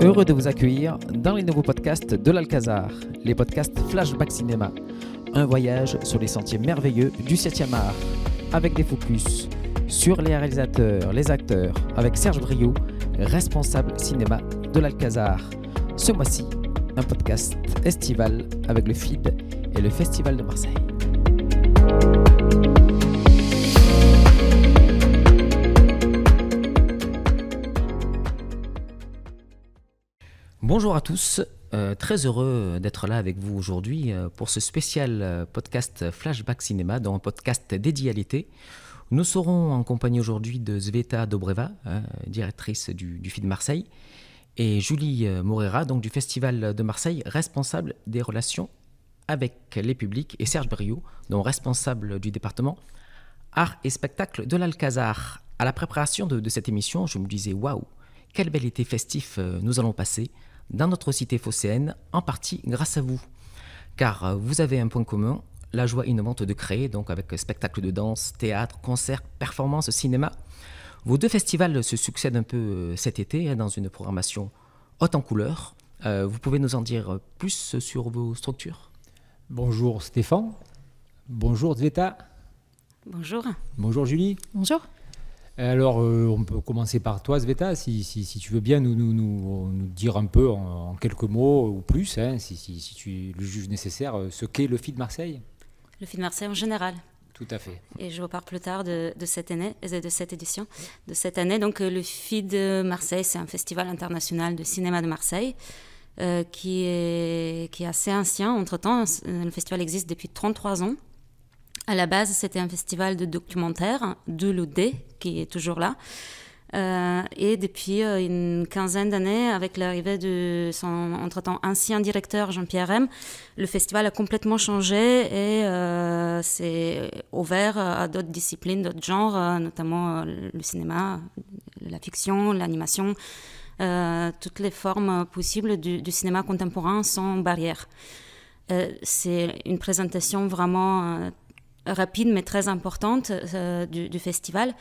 Heureux de vous accueillir dans les nouveaux podcasts de l'Alcazar, les podcasts Flashback Cinéma, un voyage sur les sentiers merveilleux du 7e art, avec des focus sur les réalisateurs, les acteurs, avec Serge Brio, responsable cinéma de l'Alcazar. Ce mois-ci, un podcast estival avec le FID et le Festival de Marseille. Bonjour à tous, euh, très heureux d'être là avec vous aujourd'hui euh, pour ce spécial euh, podcast Flashback Cinéma, dans un podcast dédié à l'été. Nous serons en compagnie aujourd'hui de Sveta Dobreva, hein, directrice du, Film de Marseille, et Julie Moreira, donc du Festival de Marseille, responsable des relations avec les publics et Serge Briot, dont responsable du département Art et spectacle de l'Alcazar. À la préparation de, cette émission, je me disais waouh, quel bel été festif euh, nous allons passer dans notre cité phocéenne, en partie grâce à vous. Car euh, vous avez un point commun, la joie innovante de créer, donc avec spectacle de danse, théâtre, concert, performance, cinéma. Vos deux festivals se succèdent un peu euh, cet été hein, dans une programmation haute en couleurs. vous pouvez nous en dire plus sur vos structures Bonjour Stéphane. Bonjour Zveta. Bonjour. Bonjour Julie. Bonjour. Alors, euh, on peut commencer par toi, Sveta, si, si, tu veux bien nous, nous, nous, dire un peu en, quelques mots ou plus, hein, si, tu le juges nécessaire, euh, ce qu'est le FI de Marseille. Le FI de Marseille en général. Tout à fait. Et je repars plus tard de, cette, année, euh, de cette édition, de cette année. Donc, le FI de Marseille, c'est un festival international de cinéma de Marseille euh, qui, est, qui est assez ancien. Entre-temps, euh, le festival existe depuis 33 ans. À la base, c'était un festival de documentaires, de l'OD, qui est toujours là. Euh, et depuis une quinzaine d'années, avec l'arrivée de son entre-temps ancien directeur Jean-Pierre M, le festival a complètement changé et s'est ouvert à d'autres disciplines, d'autres genres, notamment le cinéma, la fiction, l'animation, euh, toutes les formes possibles du, cinéma contemporain sans barrière. Euh, c'est une présentation vraiment euh, rapide mais très importante du, festival.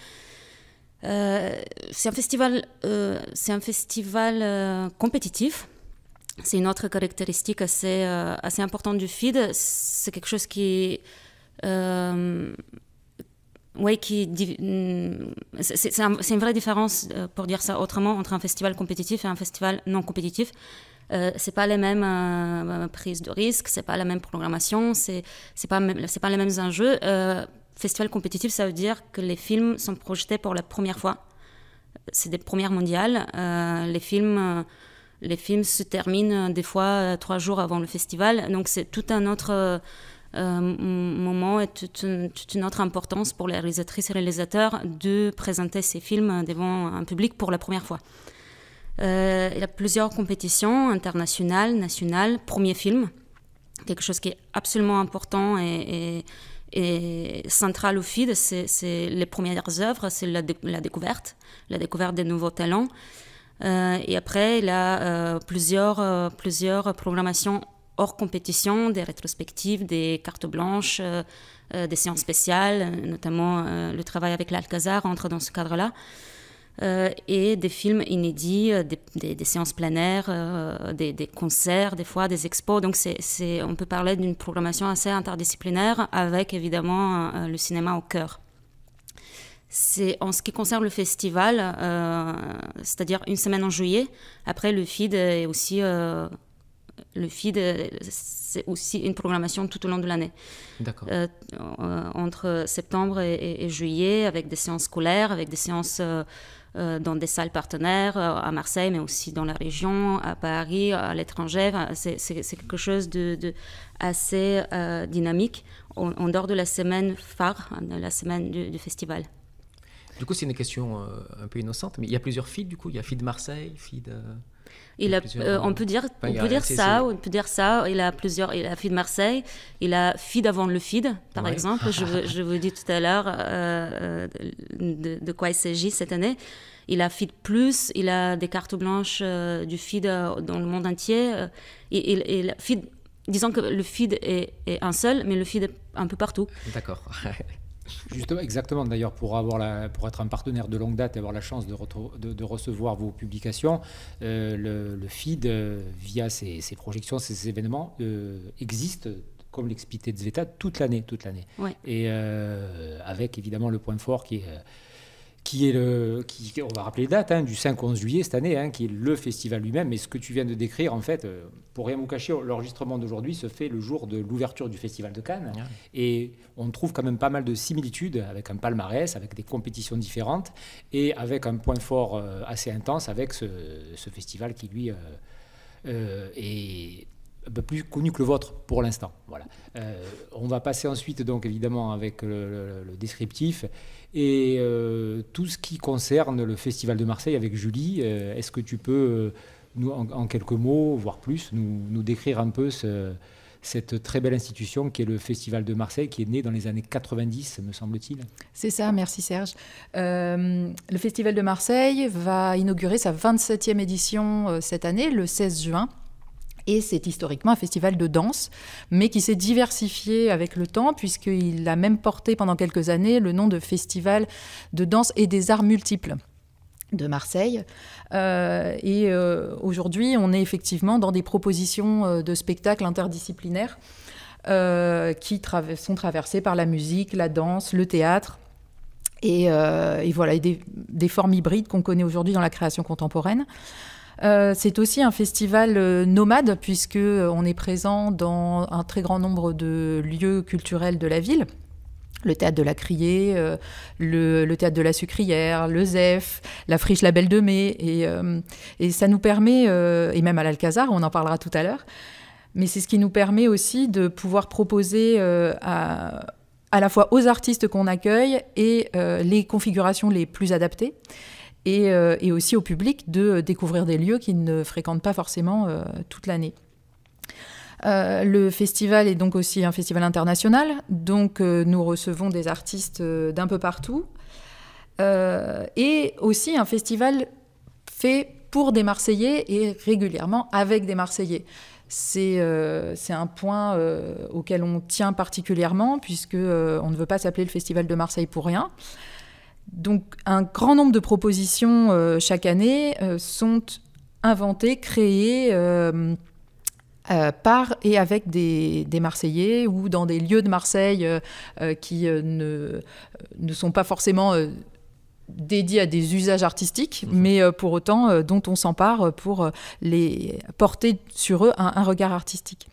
c'est un festival, c'est un festival compétitif. C'est une autre caractéristique assez, assez importante du FID. C'est quelque chose qui, oui, hmm, c'est une vraie différence euh, pour dire ça autrement entre un festival compétitif et un festival non compétitif. Euh, c'est pas les mêmes euh, euh, prises de risque, c'est pas la même programmation, c'est c'est pas c'est pas les mêmes enjeux. festival compétitif, ça veut dire que les films sont projetés pour la première fois. C'est des premières mondiales. les films les films se terminent des fois trois jours avant le festival, donc c'est tout un autre euh, moment est toute une, autre importance pour les réalisatrices et réalisateurs de présenter ces films devant un public pour la première fois. Euh, il y a plusieurs compétitions internationales, nationales, premier film, quelque chose qui est absolument important et, central au FID, c'est les premières œuvres, c'est la, découverte, la découverte des nouveaux talents. Euh, et après, il y a plusieurs, plusieurs programmations hors compétition, des rétrospectives, des cartes blanches, euh, euh, des séances spéciales, notamment euh, le travail avec l'Alcazar entre dans ce cadre-là. et des films inédits, des, séances planaires, des, concerts, des fois des expos. Donc c'est, on peut parler d'une programmation assez interdisciplinaire avec évidemment le cinéma au cœur. C'est en ce qui concerne le festival, c'est-à-dire une semaine en juillet. Après, le FID est aussi le feed, c'est aussi une programmation tout au long de l'année. D'accord. Euh, entre septembre et, juillet, avec des séances scolaires, avec des séances euh, euh, dans des salles partenaires à Marseille, mais aussi dans la région, à Paris, à l'étranger. C'est quelque chose de, assez dynamique en, dehors de la semaine phare, hein, de la semaine du, festival. Du coup, c'est une question un peu innocente, mais il y a plusieurs feeds, du coup. Il y a feed Marseille, feed... Il euh, on peut dire, on peut dire ça, on peut dire ça. Il a plusieurs. Il a fait de Marseille. Il a FID avant le FID, par exemple. je, vous, dis tout à l'heure euh, euh, de, quoi il s'agit cette année. Il a FID+, plus. Il a des cartes blanches du FID dans le monde entier. Et, disons que le FID est, un seul, mais le FID est un peu partout. D'accord. Justement, exactement. D'ailleurs, pour, avoir pour être un partenaire de longue date et avoir la chance de, recevoir vos publications, euh, le, le, feed, euh, via ses projections, ses événements, euh, existe comme l'expliquait Zveta, toute l'année, toute l'année. Et avec évidemment le point fort qui est qui est le, on va rappeler les dates, hein, du 5-11 juillet cette année, hein, qui est le festival lui-même. Mais ce que tu viens de décrire, en fait, euh, pour rien vous cacher, l'enregistrement d'aujourd'hui se fait le jour de l'ouverture du festival de Cannes. Ah. Et on trouve quand même pas mal de similitudes avec un palmarès, avec des compétitions différentes et avec un point fort euh, assez intense avec ce, festival qui, lui, euh, est un peu plus connu que le vôtre pour l'instant. Voilà. Euh, on va passer ensuite, donc évidemment, avec le, descriptif et euh, tout ce qui concerne le Festival de Marseille avec Julie. Euh, est-ce que tu peux, nous, en, quelques mots, voire plus, nous, décrire un peu cette très belle institution qui est le Festival de Marseille, qui est né dans les années 90, me semble-t-il. C'est ça, merci Serge. le Festival de Marseille va inaugurer sa 27e édition cette année, le 16 juin. Et c'est historiquement un festival de danse, mais qui s'est diversifié avec le temps, puisqu'il a même porté pendant quelques années le nom de Festival de danse et des arts multiples de Marseille. Euh, et euh, aujourd'hui, on est effectivement dans des propositions euh, de spectacles interdisciplinaires qui sont traversés par la musique, la danse, le théâtre. Et, voilà, des, formes hybrides qu'on connaît aujourd'hui dans la création contemporaine. Euh, c'est aussi un festival euh, nomade puisque euh, on est présent dans un très grand nombre de lieux culturels de la ville le théâtre de la Criée, le, théâtre de la Sucrière, le ZEF, la friche La Belle de Mai. Et, ça nous permet, et même à l'Alcazar, on en parlera tout à l'heure, mais c'est ce qui nous permet aussi de pouvoir proposer à la fois aux artistes qu'on accueille et les configurations les plus adaptées. Euh, et, aussi au public de découvrir des lieux qu'ils ne fréquentent pas forcément euh, toute l'année. Euh, le festival est donc aussi un festival international, donc nous recevons des artistes d'un peu partout, et aussi un festival fait pour des Marseillais et régulièrement avec des Marseillais. C'est un point auquel on tient particulièrement, puisqu'on on ne veut pas s'appeler le Festival de Marseille pour rien. Donc un grand nombre de propositions euh, chaque année euh, sont inventées, créées euh, par et avec des, Marseillais ou dans des lieux de Marseille qui ne, ne, sont pas forcément dédiés à des usages artistiques, mhm. mais pour autant dont on s'empare pour les porter sur eux un, regard artistique.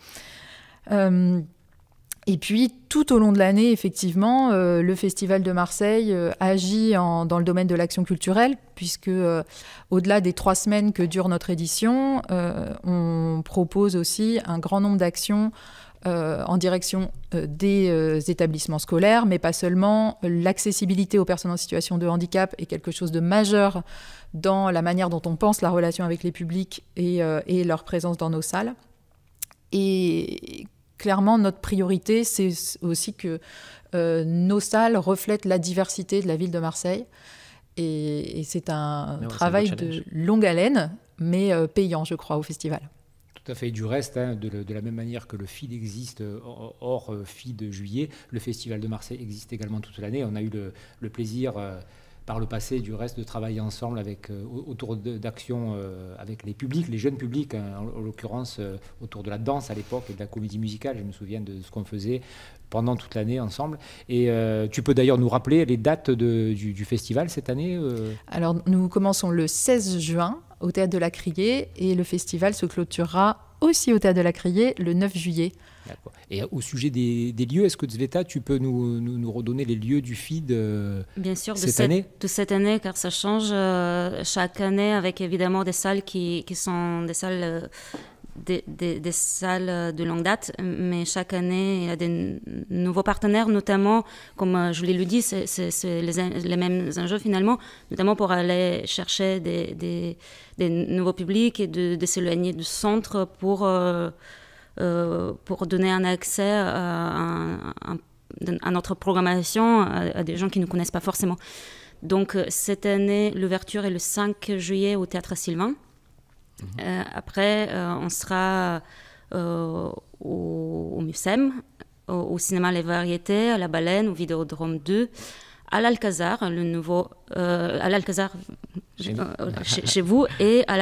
Et puis, tout au long de l'année, effectivement, euh, le Festival de Marseille euh, agit dans le domaine de l'action culturelle, puisque euh, au-delà des trois semaines que dure notre édition, on propose aussi un grand nombre d'actions en direction des établissements scolaires, mais pas seulement. L'accessibilité aux personnes en situation de handicap est quelque chose de majeur dans la manière dont on pense la relation avec les publics et, et leur présence dans nos salles. Et clairement, notre priorité, c'est aussi que euh, nos salles reflètent la diversité de la ville de Marseille. Et, c'est un travail de longue haleine, mais euh, payant, je crois, au festival. Tout à fait. Et du reste, hein, de, la même manière que le FID existe euh, hors FID de juillet, le Festival de Marseille existe également toute l'année. On a eu le, plaisir par le passé du reste de travailler ensemble avec, euh, autour d'actions euh, avec les publics, les jeunes publics, hein, en, l'occurrence euh, autour de la danse à l'époque et de la comédie musicale. Je me souviens de ce qu'on faisait pendant toute l'année ensemble. Et tu peux d'ailleurs nous rappeler les dates du, festival cette année Alors nous commençons le 16 juin au Théâtre de la Criée et le festival se clôturera aussi au Théâtre de la Criée le 9 juillet. Et au sujet des, lieux, est-ce que Zveta, tu peux nous, redonner les lieux du FID euh, Bien cette de, cette, année de cette année, car ça change euh, chaque année avec évidemment des salles qui, qui sont des salles euh, des, salles de longue date, mais chaque année, il y a de nouveaux partenaires, notamment, comme euh, je l'ai dit, c'est les, mêmes enjeux finalement, notamment pour aller chercher des, nouveaux publics et de, s'éloigner du centre pour, euh, euh, pour donner un accès à, notre programmation à, à, des gens qui ne connaissent pas forcément. Donc cette année, l'ouverture est le 5 juillet au Théâtre Sylvain. Euh, après, euh, on sera euh, au, au MUSEM, au, cinéma Les Variétés, à la Baleine, au Vidéodrome 2 à l'Alcazar, le nouveau à l'Alcazar chez, vous et à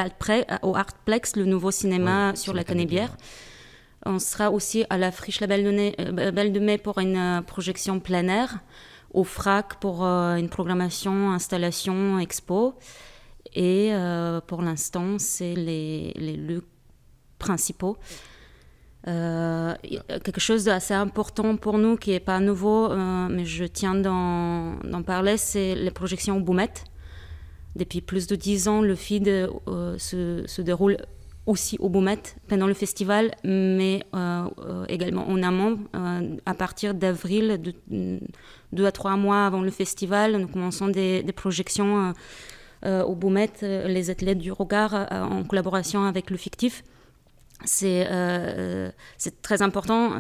au Artplex, le nouveau cinéma sur la Canébière. On sera aussi à la Friche La Belle de, Mai pour une projection plein air, au FRAC pour une programmation, installation, expo. Et euh, pour l'instant, c'est les, les lieux principaux. Euh, quelque chose d'assez important pour nous qui n'est pas nouveau, euh, mais je tiens d'en parler, c'est les projections au Boumette. Depuis plus de dix ans, le feed se, se, déroule aussi au Boumette, pendant le festival, mais également en amont. à partir d'avril, de, deux à trois mois avant le festival, nous commençons des, des projections où euh, vous mettez euh, les athlètes du regard euh, en collaboration avec le fictif c'est très important.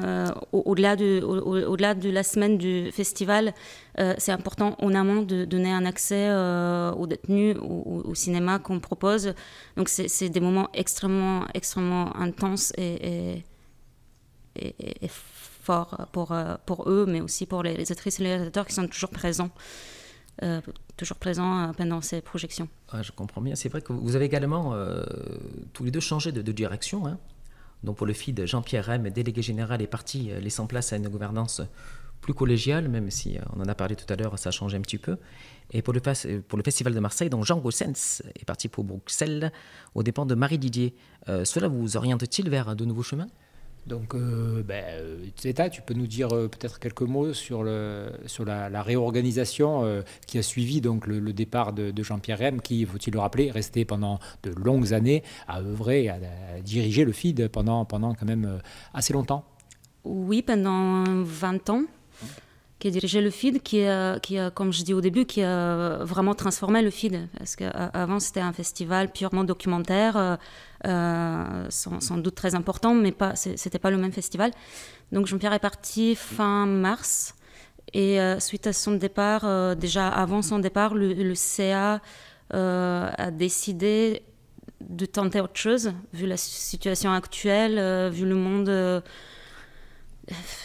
Au-delà de, au, de la semaine du festival, c'est important en amont de donner un accès aux détenus, au, cinéma qu'on propose. Donc c'est des moments extrêmement, extrêmement intenses et, et, forts pour, pour eux, mais aussi pour les, les actrices et les réalisateurs qui sont toujours présents toujours présent euh, pendant ces projections. Ah, je comprends bien. C'est vrai que vous avez également euh, tous les deux changé de, direction. Hein. Donc pour le FID, Jean-Pierre Rem, délégué général, est parti, euh, laissant place à une gouvernance plus collégiale, même si on en a parlé tout à l'heure, ça a changé un petit peu. Et pour le, Festival de Marseille, donc Jean Gossens est parti pour Bruxelles aux dépens de Marie Didier. cela vous oriente-t-il vers de nouveaux chemins donc, euh, ben, euh tu peux nous dire euh, peut-être quelques mots sur, le, sur la, réorganisation euh, qui a suivi donc, le, départ de, Jean-Pierre Rem, qui, faut-il le rappeler, est resté pendant de longues années à œuvrer, à, diriger le FID pendant, pendant quand même assez longtemps. Oui, pendant 20 ans, qui a dirigé le FID, qui, a, qui a, comme je dis au début, qui a vraiment transformé le FID. Parce qu'avant, c'était un festival purement documentaire euh, sans, doute très important, mais pas, c'était pas le même festival. Donc Jean-Pierre est parti fin mars. Et euh, suite à son départ, euh, déjà avant son départ, le, CA a décidé de tenter autre chose, vu la situation actuelle, vu le monde.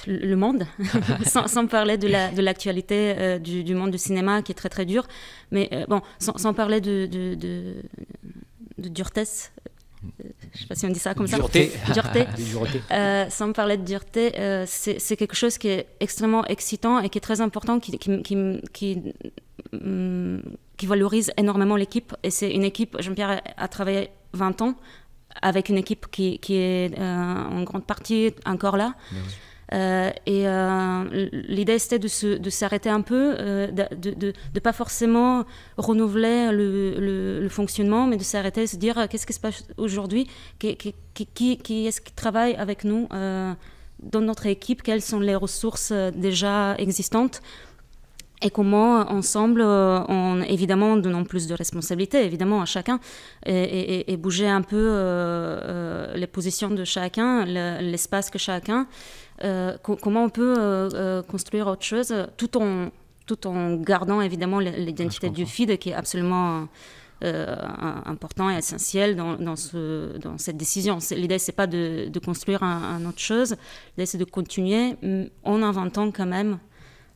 le monde, sans, parler de l'actualité du, monde du cinéma qui est très très dur, mais bon, sans, parler de, de, de dureté je ne sais pas si on dit ça comme ça. Dureté. dureté. Euh, sans parler de dureté, euh, c'est quelque chose qui est extrêmement excitant et qui est très important, qui, qui, mm, valorise énormément l'équipe. Et c'est une équipe, Jean-Pierre a travaillé 20 ans avec une équipe qui, est euh, en grande partie encore là. Euh, et euh, l'idée, c'était de, s'arrêter un peu, euh, de ne pas forcément renouveler le, fonctionnement, mais de s'arrêter et se dire qu'est-ce qui se passe aujourd'hui, qui, qui, est-ce qui travaille avec nous dans notre équipe, quelles sont les ressources déjà existantes. Et comment ensemble, en évidemment donnant plus de responsabilités, évidemment à chacun, et, bouger un peu les positions de chacun, l'espace que chacun, euh, comment on peut euh, euh, construire autre chose tout en, tout en gardant évidemment l'identité ah, du feed qui est absolument... important et essentiel dans, dans, ce, dans cette décision. L'idée, c'est pas de, construire un, autre chose, l'idée, c'est de continuer mm, en inventant quand même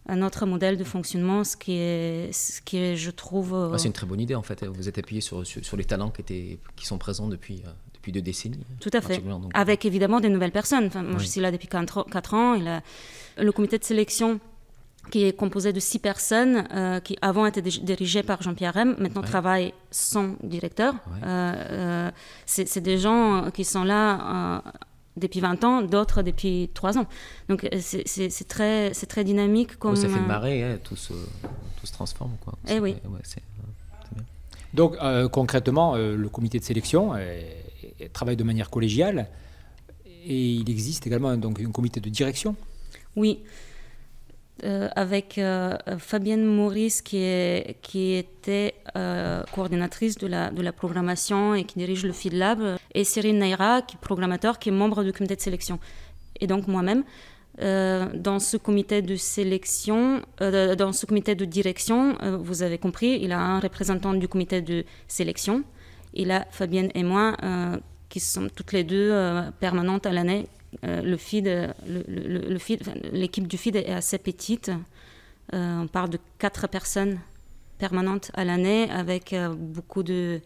un autre modèle de fonctionnement, ce qui est, ce qui je trouve... Ah, c'est une très bonne idée, en fait. Vous êtes appuyé sur, sur, les talents qui, étaient, qui sont présents depuis, depuis deux décennies. Tout à fait. Avec évidemment des nouvelles personnes. moi, je suis là depuis 4 ans. le comité de sélection qui est composé de six personnes euh, qui avant étaient dirigées par Jean-Pierre M. maintenant ouais. travaillent sans directeur. Euh, euh, c'est des gens qui sont là depuis 20 ans, d'autres depuis 3 ans. Donc c'est très, très dynamique. ça fait marrer, hein, tout, se, transforme. Eh oui. Donc concrètement, le comité de sélection, travaille de manière collégiale. Et il existe également un, donc, un comité de direction. Oui. Euh, avec euh, Fabienne Maurice, qui, est, qui était euh, coordinatrice de la, de la programmation et qui dirige le Feed Lab, et Cyril Naira, qui est programmateur, qui est membre du comité de sélection, et donc moi-même. Euh, dans ce comité de sélection, dans ce comité de direction, vous avez compris, il a un représentant du comité de sélection, et là, Fabienne et moi, euh, qui sommes toutes les deux euh, permanentes à l'année, euh, le feed, le, l'équipe du FID est assez petite. on parle de quatre personnes permanentes à l'année avec beaucoup de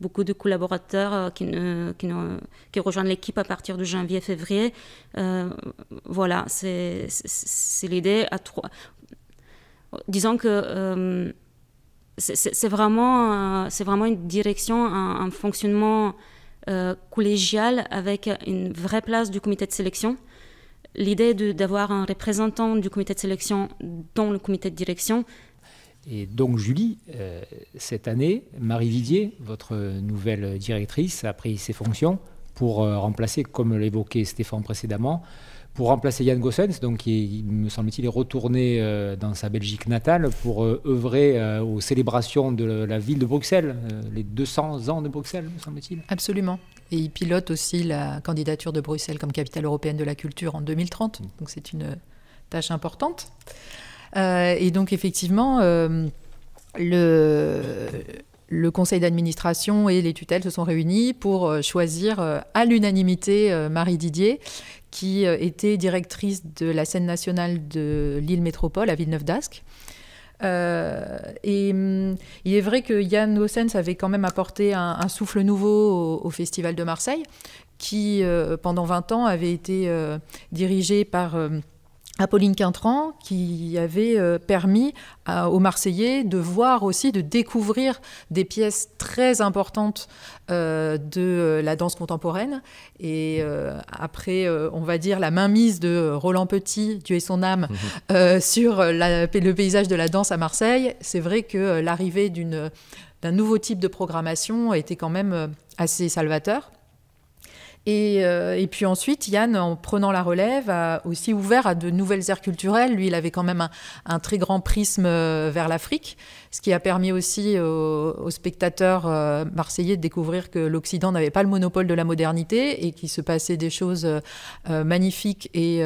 beaucoup de collaborateurs qui, ne, qui, rejoignent l'équipe à partir de janvier-février. voilà, c'est, c'est, l'idée. À trois. Disons que euh, c'est vraiment, une direction, un, fonctionnement euh, collégial avec une vraie place du comité de sélection. L'idée d'avoir un représentant du comité de sélection dans le comité de direction. Et donc Julie, euh, cette année, Marie Vidier, votre nouvelle directrice, a pris ses fonctions pour remplacer, comme l'évoquait Stéphane précédemment, pour remplacer Yann Gossens, donc qui, me semble-t-il, est retourné euh, dans sa Belgique natale pour euh, œuvrer euh, aux célébrations de la ville de Bruxelles, les 200 ans de Bruxelles, me semble-t-il. Absolument. Et il pilote aussi la candidature de Bruxelles comme capitale européenne de la culture en 2030. Mm. Donc c'est une tâche importante. et donc effectivement, le, le conseil d'administration et les tutelles se sont réunis pour choisir à l'unanimité Marie Didier, qui euh, était directrice de la scène nationale de l'île Métropole à Villeneuve d'Ascq. Euh, et mm, il est vrai que Yann Ossens avait quand même apporté un, souffle nouveau au, Festival de Marseille, qui euh, pendant 20 ans avait été dirigé par Apolline Quintran qui avait euh, permis aux Marseillais de voir aussi, de découvrir des pièces très importantes euh, de la danse contemporaine. Et euh, après, on va dire, la mainmise de Roland Petit, Dieu et son âme, mhm. sur le paysage de la danse à Marseille, c'est vrai que l'arrivée d'un nouveau type de programmation était quand même assez salvateur. Euh, et, puis ensuite, Yann, en prenant la relève, a aussi ouvert à de nouvelles aires culturelles. Lui, il avait quand même un, très grand prisme euh, vers l'Afrique, ce qui a permis aussi aux, spectateurs euh, marseillais de découvrir que l'Occident n'avait pas le monopole de la modernité et qu'il se passait des choses magnifiques et,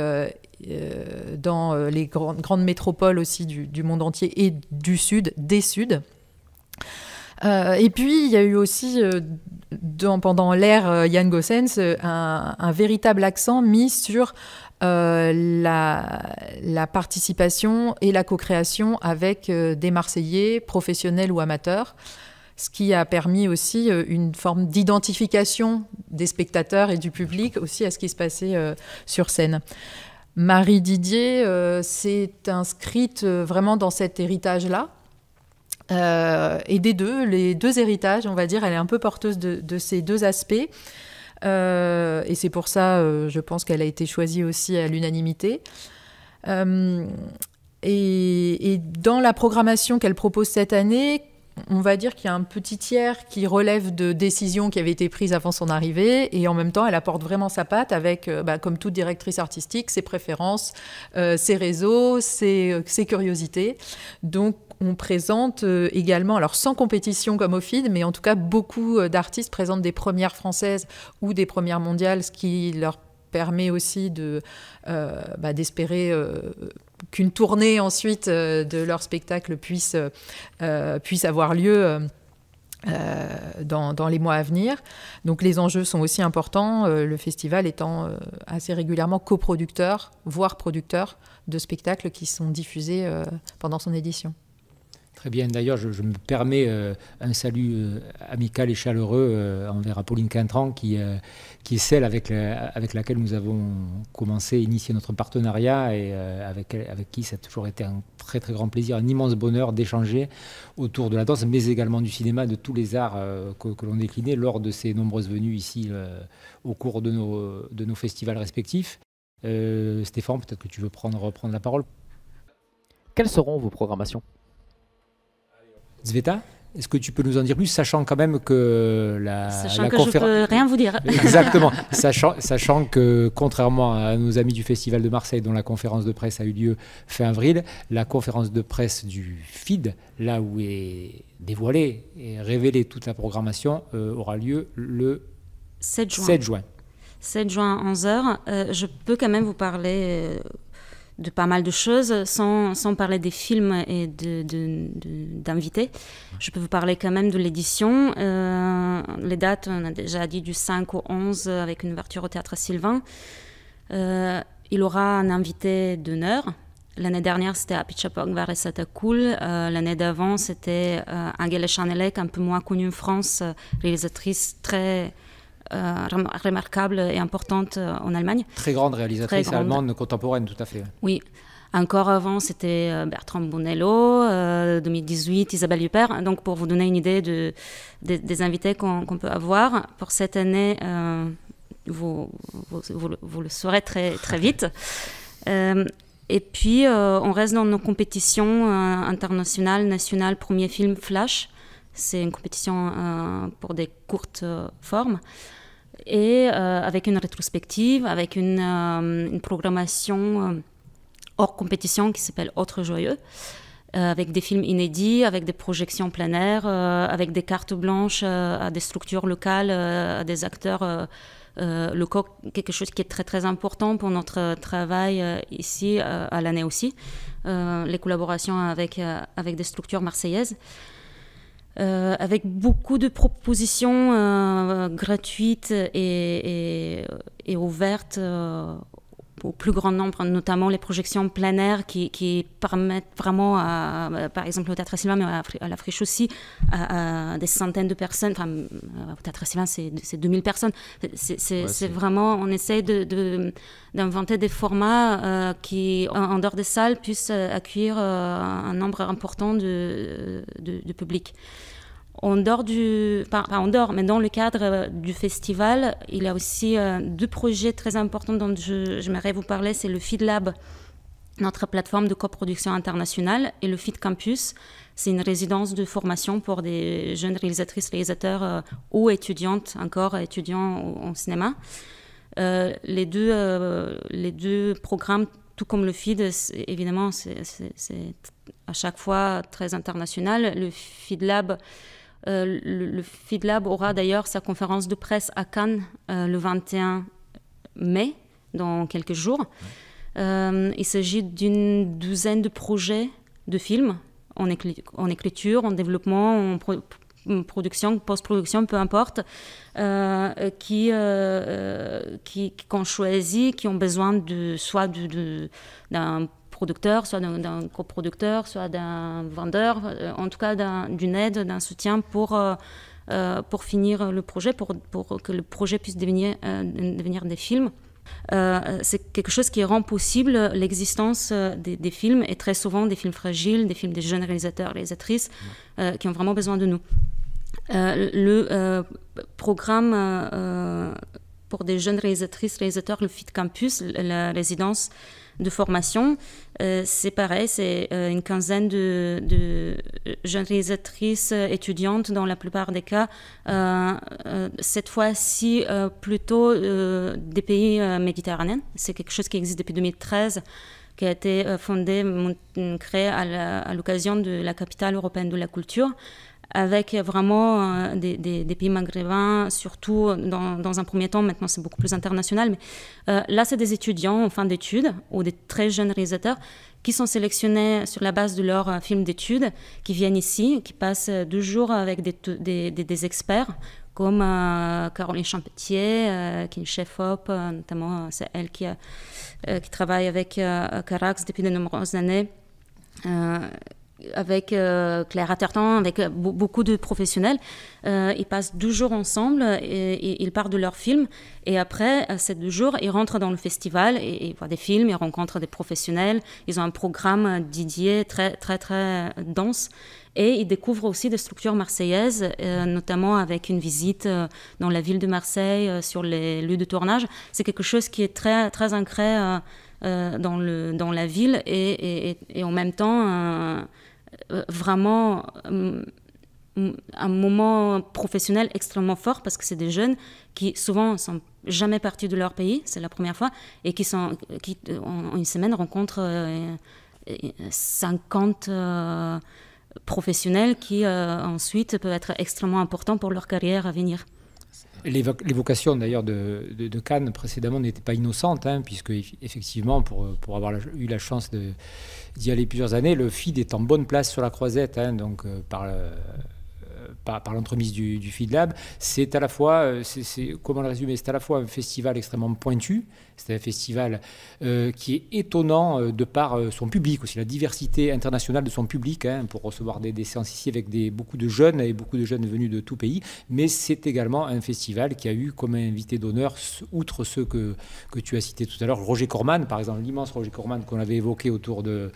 dans les grandes métropoles aussi du, du monde entier et du Sud, des Suds. Euh, et puis, il y a eu aussi, euh, pendant l'ère Yann euh, Gossens, un, véritable accent mis sur la, la, participation et la co-création avec des Marseillais, professionnels ou amateurs ce qui a permis aussi une forme d'identification des spectateurs et du public aussi à ce qui se passait sur scène. Marie Didier s'est inscrite vraiment dans cet héritage-là. Euh, et des deux, les deux héritages, on va dire, elle est un peu porteuse de, ces deux aspects. Euh, et c'est pour ça, euh, je pense qu'elle a été choisie aussi à l'unanimité. Et, dans la programmation qu'elle propose cette année, on va dire qu'il y a un petit tiers qui relève de décisions qui avaient été prises avant son arrivée, et en même temps, elle apporte vraiment sa patte avec, bah, comme toute directrice artistique, ses préférences, ses réseaux, ses, ses curiosités. Donc, on présente euh, également, alors sans compétition comme au FID, mais en tout cas beaucoup euh, d'artistes présentent des premières françaises ou des premières mondiales, ce qui leur permet aussi euh, bah, d'espérer qu'une tournée ensuite de leur spectacle puisse avoir lieu. dans, les mois à venir. Donc les enjeux sont aussi importants, le festival étant assez régulièrement coproducteur, voire producteur de spectacles qui sont diffusés pendant son édition. Très bien. D'ailleurs, je, me permets euh, un salut euh, amical et chaleureux euh, envers Apolline Quintran, qui, est celle avec, laquelle nous avons commencé, initié notre partenariat et avec, qui ça a toujours été un très très grand plaisir, un immense bonheur d'échanger autour de la danse, mais également du cinéma, de tous les arts que, l'on déclinait lors de ces nombreuses venues ici au cours de nos, festivals respectifs. Stéphane, peut-être que tu veux prendre, la parole. Quelles seront vos programmations Zveta est-ce que tu peux nous en dire plus, sachant quand même que la, conférence... je peux rien vous dire. Exactement. sachant, sachant, que, contrairement à nos amis du Festival de Marseille, dont la conférence de presse a eu lieu fin avril, la conférence de presse du FID, là où est dévoilée et révélée toute la programmation, euh, aura lieu le 7 juin. 7 juin. 7 11h. Euh, je peux quand même vous parler... Euh, de pas mal de choses, sans, sans parler des films et d'invités. De, de, je peux vous parler quand même de l'édition. Euh, les dates, on a déjà dit du 5 au 11 avec une ouverture au théâtre Sylvain. Euh, il aura un invité d'honneur. L'année dernière, c'était Apichatpong Varesatakul. Euh, L'année d'avant, c'était euh, Angela Chanelec, un peu moins connue en France, réalisatrice très euh, remarquable et importante euh, en Allemagne. Très grande réalisatrice allemande contemporaine, tout à fait. Oui. Encore avant, c'était euh, Bertrand Bonello, 2018, Isabelle Huppert. Donc, pour vous donner une idée de, des invités qu'on peut avoir, pour cette année, vous, vous, le, saurez très, très vite. et puis, on reste dans nos compétitions internationales, nationales. Premier film, Flash. C'est une compétition pour des courtes formes et euh, avec une rétrospective, avec une, euh, programmation euh, hors compétition qui s'appelle Autre Joyeux, avec des films inédits, avec des projections plein avec des cartes blanches à des structures locales, à des acteurs locaux, quelque chose qui est très très important pour notre travail ici à l'année aussi, les collaborations avec, avec des structures marseillaises. Euh, avec beaucoup de propositions euh, gratuites et, et, et ouvertes euh, au plus grand nombre, notamment les projections planaires qui, qui permettent vraiment, à, euh, par exemple au Théâtre Sylvain, mais à, la Friche aussi, à, des centaines de personnes, enfin euh, au Théâtre Sylvain c'est 2000 personnes, c'est vraiment, on essaie d'inventer de, des formats euh, qui, en, dehors des salles, puissent accueillir un nombre important de, de public. En dehors du, mais dans le cadre euh, du festival, il y a aussi euh, deux projets très importants dont je, j'aimerais vous parler. C'est le Feed Lab, notre plateforme de coproduction internationale, et le Feed Campus. C'est une résidence de formation pour des jeunes réalisatrices, réalisateurs euh, ou étudiantes, encore étudiants en cinéma. les, deux, programmes, tout comme le Feed, évidemment, c'est, à chaque fois très international. Le FID Lab euh, le, le FIDLAB aura d'ailleurs sa conférence de presse à Cannes euh, le 21 mai, dans quelques jours. Euh, il s'agit d'une douzaine de projets de films en, écriture, en développement, en production, post-production, peu importe, qui, qui, choisi, qui ont besoin de, soit d'un producteur, soit d'un coproducteur, soit d'un vendeur, euh, en tout cas d'une aide, d'un soutien pour, euh, euh, pour finir le projet, pour, que le projet puisse devenir, devenir des films. c'est quelque chose qui rend possible l'existence des, films et très souvent des films fragiles, des films des jeunes réalisateurs, réalisatrices qui ont vraiment besoin de nous. le programme pour des jeunes réalisatrices, réalisateurs, le FIT Campus, la résidence de formation. Euh, c'est pareil, c'est euh, une quinzaine de, de, jeunes réalisatrices euh, étudiantes dans la plupart des cas. cette fois-ci, plutôt des pays méditerranéens. C'est quelque chose qui existe depuis 2013 qui a été fondé, créé à l'occasion de la capitale européenne de la culture avec vraiment euh, des, pays maghrébins, surtout dans, un premier temps, maintenant c'est beaucoup plus international, mais euh, là c'est des étudiants en fin d'études ou des très jeunes réalisateurs qui sont sélectionnés sur la base de leur euh, film d'études, qui viennent ici, qui passent deux jours avec des, experts comme Caroline Champetier, qui est une chef-op, notamment c'est elle qui, qui travaille avec Carax depuis de nombreuses années avec euh, Claire Atherton, avec euh, beaucoup de professionnels. Euh, ils passent 12 jours ensemble et, ils partent de leur film. Et après ces deux jours, ils rentrent dans le festival et ils voient des films, ils rencontrent des professionnels. Ils ont un programme dédié très, très, très dense. Et ils découvrent aussi des structures marseillaises, notamment avec une visite dans la ville de Marseille, sur les lieux de tournage. C'est quelque chose qui est très, très ancré dans, le, dans la ville et, et en même temps euh, vraiment euh, un moment professionnel extrêmement fort parce que c'est des jeunes qui souvent sont jamais partis de leur pays, c'est la première fois, et qui, sont, qui euh, en une semaine rencontrent 50 professionnels qui ensuite peuvent être extrêmement importants pour leur carrière à venir. L'évocation d'ailleurs de, Cannes précédemment n'était pas innocente, hein, puisque effectivement, pour, pour avoir eu la chance d'y aller plusieurs années, le FID est en bonne place sur la croisette, hein, donc euh, euh, par, par, l'entremise du, du, FID Lab. C'est à la fois, euh, comment le résumer, c'est à la fois un festival extrêmement pointu, c'est un festival euh, qui est étonnant euh, de par euh, son public aussi, la diversité internationale de son public, hein, pour recevoir des, des séances ici avec des, beaucoup de jeunes et beaucoup de jeunes venus de tout pays. Mais c'est également un festival qui a eu comme invité d'honneur, outre ceux que, que tu as cités tout à l'heure, Roger Corman, par exemple, l'immense Roger Corman qu'on avait évoqué autour de,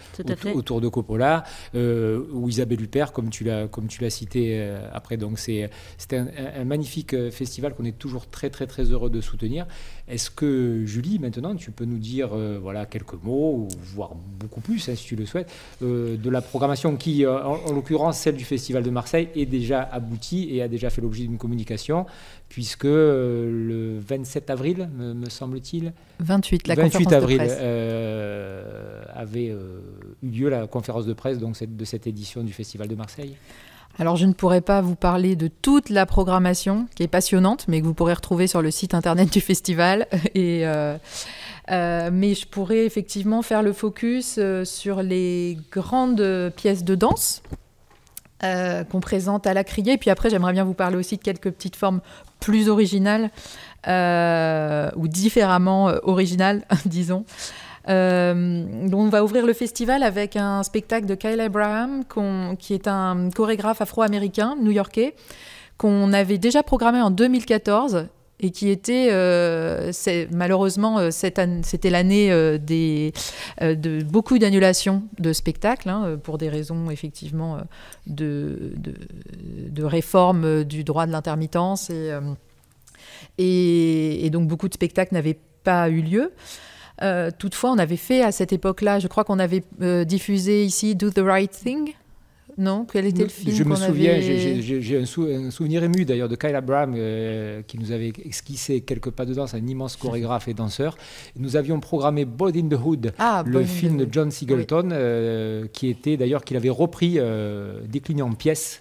autour, de Coppola, ou Isabelle Huppert, comme tu l'as, comme tu l'as cité après. Donc c'est, un, magnifique festival qu'on est toujours très, très, très heureux de soutenir. Est-ce que, Julie, maintenant, tu peux nous dire euh, voilà, quelques mots, voire beaucoup plus, hein, si tu le souhaites, euh, de la programmation qui, euh, en, l'occurrence celle du Festival de Marseille, est déjà aboutie et a déjà fait l'objet d'une communication, puisque le 27 avril, me, semble-t-il 28, la 28 avril, avait eu lieu la conférence de presse donc, de cette édition du Festival de Marseille. Alors je ne pourrais pas vous parler de toute la programmation qui est passionnante, mais que vous pourrez retrouver sur le site internet du festival. Et, euh, euh, mais je pourrais effectivement faire le focus euh, sur les grandes pièces de danse. qu'on présente à la criée. Et puis après, j'aimerais bien vous parler aussi de quelques petites formes plus originales ou différemment originales, disons, euh, on va ouvrir le festival avec un spectacle de Kyle Abraham, qui est un chorégraphe afro-américain, new-yorkais, qu'on avait déjà programmé en 2014 et qui était euh, malheureusement euh, c'était l'année euh, euh, de beaucoup d'annulations de spectacles hein, pour des raisons effectivement de, réforme du droit de l'intermittence et donc beaucoup de spectacles n'avaient pas eu lieu. Euh, toutefois, on avait fait à cette époque-là, je crois qu'on avait euh, diffusé ici Do the Right Thing. Non, quel était le film Je me souviens, j'ai un, souvenir ému d'ailleurs de Kyle Abraham euh, qui nous avait esquissé quelques pas de danse, un immense chorégraphe et danseur. Nous avions programmé Body in the Hood, ah, le film de John Singleton, qui était d'ailleurs qu'il avait repris, décliné en pièces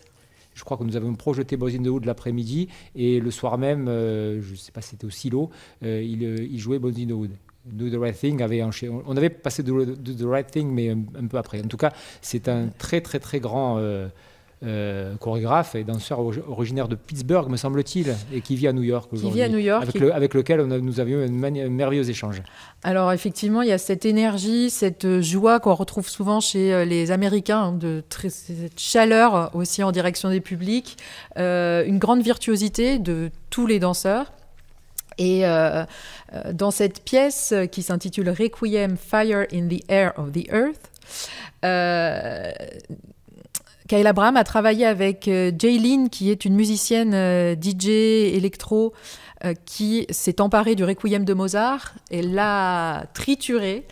je crois que nous avons projeté Body in the Hood l'après-midi et le soir même, je ne sais pas si c'était au silo, il, jouait Body in the Hood. On avait passé Do, the Right Thing, mais un, peu après. En tout cas, c'est un très, très, très grand. Euh, euh, chorégraphe et danseur originaire de Pittsburgh, me semble-t-il, et qui vit à New York aujourd'hui. Avec, avec, lequel nous avions un merveilleux échange. Alors, effectivement, il y a cette énergie, cette joie qu'on retrouve souvent chez euh, les Américains, hein, de cette chaleur aussi en direction des publics, une grande virtuosité de tous les danseurs. Et euh, euh, dans cette pièce qui s'intitule Requiem Fire in the Air of the Earth, euh, Kyle Abraham a travaillé avec euh, Jaylin, qui est une musicienne DJ électro qui s'est emparée du Requiem de Mozart et l'a trituré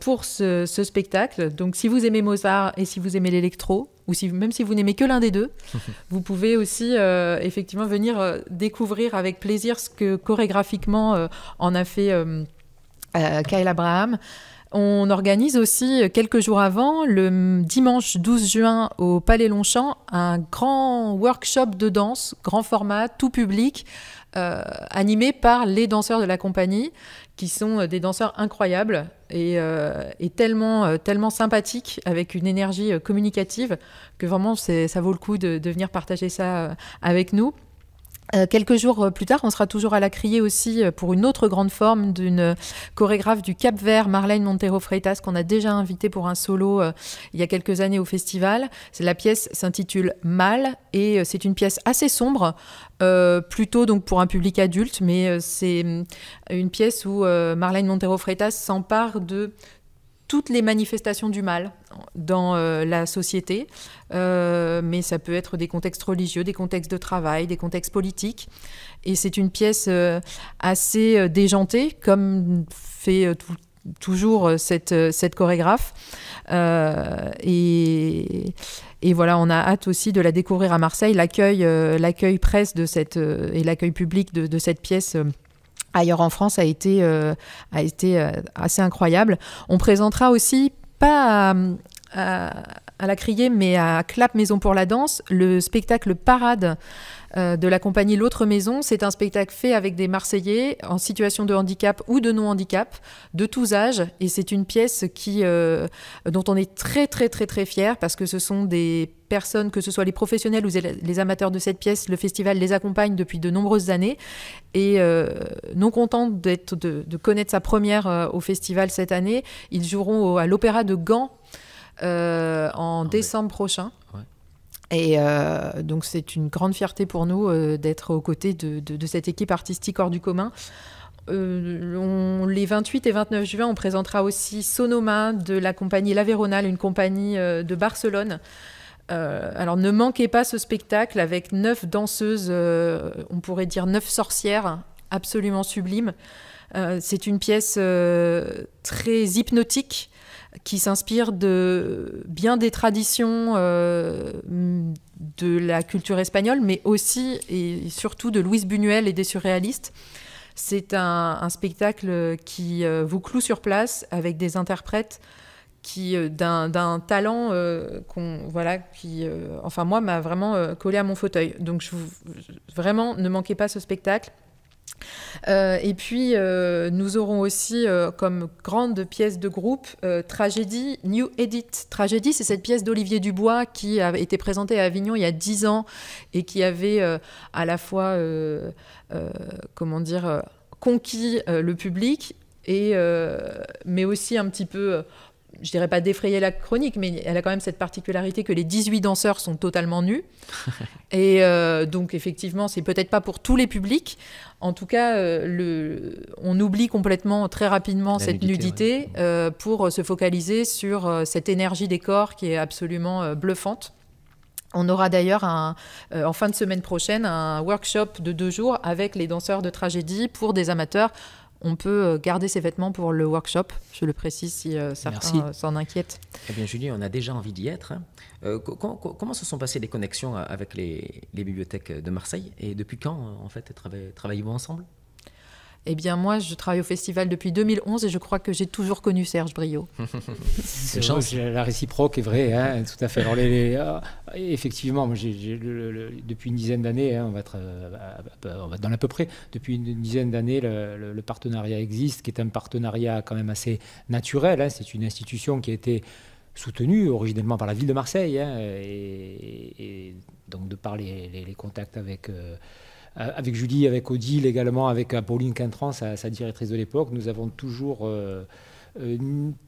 pour ce, spectacle. Donc, si vous aimez Mozart et si vous aimez l'électro, ou même si vous n'aimez que l'un des deux, vous pouvez aussi euh, effectivement venir euh, découvrir avec plaisir ce que chorégraphiquement euh, en a fait Kyle Abraham. On organise aussi quelques jours avant, le dimanche 12 juin au Palais Longchamp, un grand workshop de danse, grand format, tout public, animé par les danseurs de la compagnie qui sont euh, des danseurs incroyables et, euh, euh, tellement, sympathiques, avec une énergie communicative, que vraiment ça vaut le coup de, de venir partager ça avec nous. Euh, quelques jours euh, plus tard, on sera toujours à la criée aussi euh, pour une autre grande forme d'une chorégraphe du Cap Vert, Marlène Montero Freitas, qu'on a déjà invitée pour un solo il y a quelques années au festival. La pièce s'intitule Mal et c'est une pièce assez sombre, plutôt donc pour un public adulte, mais c'est mm, une pièce où Marlène Montero Freitas s'empare de toutes les manifestations du mal dans euh, la société, euh, mais ça peut être des contextes religieux, des contextes de travail, des contextes politiques. Et c'est une pièce euh, assez déjantée, comme fait toujours cette, chorégraphe. et. voilà, on a hâte aussi de la découvrir à Marseille. L'accueil, l'accueil presse de cette et l'accueil public de, cette pièce ailleurs en France a été, euh, a été euh, assez incroyable. On présentera aussi pas euh, à la crier, mais à Clap Maison pour la danse, le spectacle Parade euh, de la compagnie L'autre Maison. C'est un spectacle fait avec des Marseillais en situation de handicap ou de non-handicap, de tous âges. Et c'est une pièce qui, euh, dont on est très, très, très, très fiers parce que ce sont des personnes, que ce soit les professionnels ou les amateurs de cette pièce, le festival les accompagne depuis de nombreuses années. Et euh, non content de, de, connaître sa première au festival cette année, ils joueront à l'Opéra de Gand euh, en, ah, décembre prochain. Et euh, donc c'est une grande fierté pour nous euh, d'être aux côtés de, cette équipe artistique hors du commun. les 28 et 29 juin, on présentera aussi Sonoma de la compagnie La Véronale, une compagnie de Barcelone. alors ne manquez pas ce spectacle avec neuf danseuses, on pourrait dire neuf sorcières, absolument sublimes. c'est une pièce très hypnotique qui s'inspire de bien des traditions euh, de la culture espagnole, mais aussi et surtout de Louise Buñuel et des surréalistes. C'est un, spectacle qui euh, vous cloue sur place avec des interprètes qui euh, d'un talent qu'on voilà qui enfin moi m'a vraiment collé à mon fauteuil. Donc je vraiment ne manquez pas ce spectacle. Euh, et puis, euh, nous aurons aussi euh, comme grande pièce de groupe Tragédie New Edit. Tragédie, c'est cette pièce d'Olivier Dubois qui a été présentée à Avignon il y a 10 ans et qui avait à la fois, comment dire, conquis le public et mais aussi un petit peu je dirais pas défrayer la chronique, mais elle a quand même cette particularité que les 18 danseurs sont totalement nus. et euh, donc, effectivement, c'est peut-être pas pour tous les publics. En tout cas, euh, on oublie complètement, très rapidement, cette nudité, euh, pour se focaliser sur cette énergie des corps qui est absolument bluffante. On aura d'ailleurs en fin de semaine prochaine un workshop de deux jours avec les danseurs de tragédie pour des amateurs on peut euh, garder ses vêtements pour le workshop. Je le précise si euh, certains euh, s'en inquiètent. Eh bien, Julie, on a déjà envie d'y être. Hein. comment se sont passées les connexions avec les, les, bibliothèques de Marseille Et depuis quand, en fait, travaillez-vous ensemble eh bien, moi, je travaille au festival depuis 2011 et je crois que j'ai toujours connu Serge Brio. C'est La réciproque est vraie, hein, tout à fait. effectivement, depuis une dizaine d'années, hein, euh, on, va être, dans l'à peu près, depuis une dizaine d'années, le, partenariat existe, qui est un partenariat quand même assez naturel. Hein. C'est une institution qui a été soutenue originellement par la ville de Marseille, et, donc de par les, contacts avec euh, euh, avec Julie, avec Odile également, avec euh, Pauline Quintran, sa, sa directrice de l'époque, nous avons toujours euh,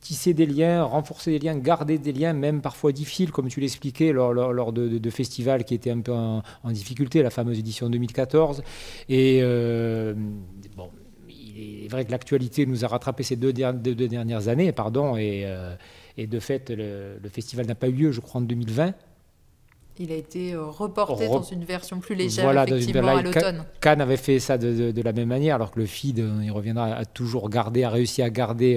tissé des liens, renforcé des liens, gardé des liens, même parfois difficiles, comme tu l'expliquais, lors, de, festivals qui étaient un peu en, difficulté, la fameuse édition 2014. Et bon, il est vrai que l'actualité nous a rattrapé ces deux, dernières années, pardon, et, de fait, le festival n'a pas eu lieu, je crois, en 2020. Il a été euh, reporté dans une version plus légère, effectivement, à l'automne. Cannes avait fait ça de, la même manière, alors que le FID, euh, il reviendra, a toujours gardé, a réussi à garder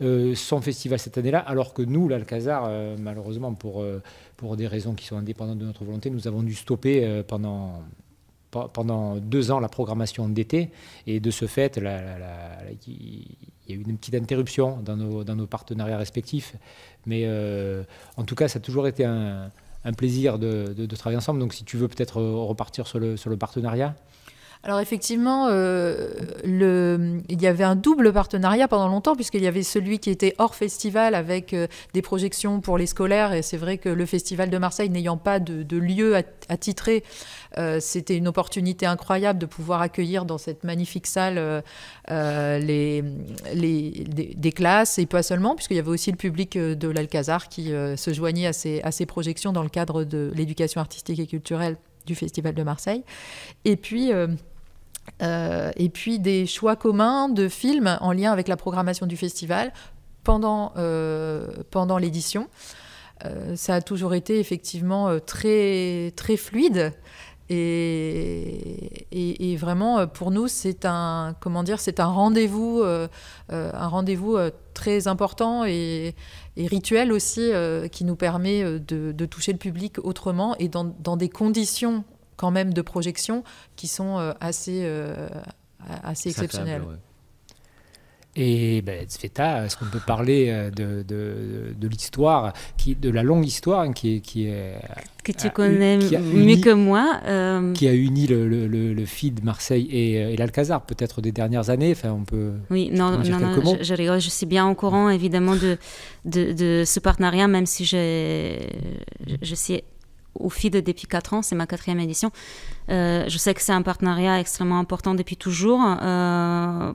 euh, son festival cette année-là, alors que nous, l'Alcazar, malheureusement, pour, pour des raisons qui sont indépendantes de notre volonté, nous avons dû stopper pendant pendant deux ans la programmation d'été et de ce fait, il y a eu une petite interruption dans nos, dans nos partenariats respectifs. Mais en tout cas, ça a toujours été un, un plaisir de, travailler ensemble. Donc si tu veux peut-être euh, repartir sur le, sur le partenariat, alors effectivement, euh, il y avait un double partenariat pendant longtemps, puisqu'il y avait celui qui était hors festival avec euh, des projections pour les scolaires, et c'est vrai que le festival de Marseille n'ayant pas de, lieu attitré, euh, c'était une opportunité incroyable de pouvoir accueillir dans cette magnifique salle les, des, classes, et pas seulement, puisqu'il y avait aussi le public de l'Alcazar qui se joignait à ces, à projections dans le cadre de l'éducation artistique et culturelle du Festival de Marseille. Et puis, euh, et puis des choix communs de films en lien avec la programmation du festival pendant, euh, pendant l'édition. Euh, ça a toujours été effectivement très, très fluide. Et, et, vraiment, pour nous, c'est un comment dire, c'est un rendez-vous, un rendez-vous très important et, rituel aussi, qui nous permet de, de, toucher le public autrement et dans, dans des conditions quand même de projections qui sont euh, assez, euh, assez exceptionnelles. Et ben, est-ce qu'on peut parler euh, de, de, l'histoire, qui, de la longue histoire qui, qui est. Que tu connais mieux que moi. Qui a uni le, le, le, FID Marseille et, et l'Alcazar, peut-être des dernières années. Enfin, on peut. Oui, non, non, non, je, suis bien au courant, évidemment, de, de, ce partenariat, même si je, je, je au FID depuis 4 ans, c'est ma quatrième édition. Euh, je sais que c'est un partenariat extrêmement important depuis toujours. Euh,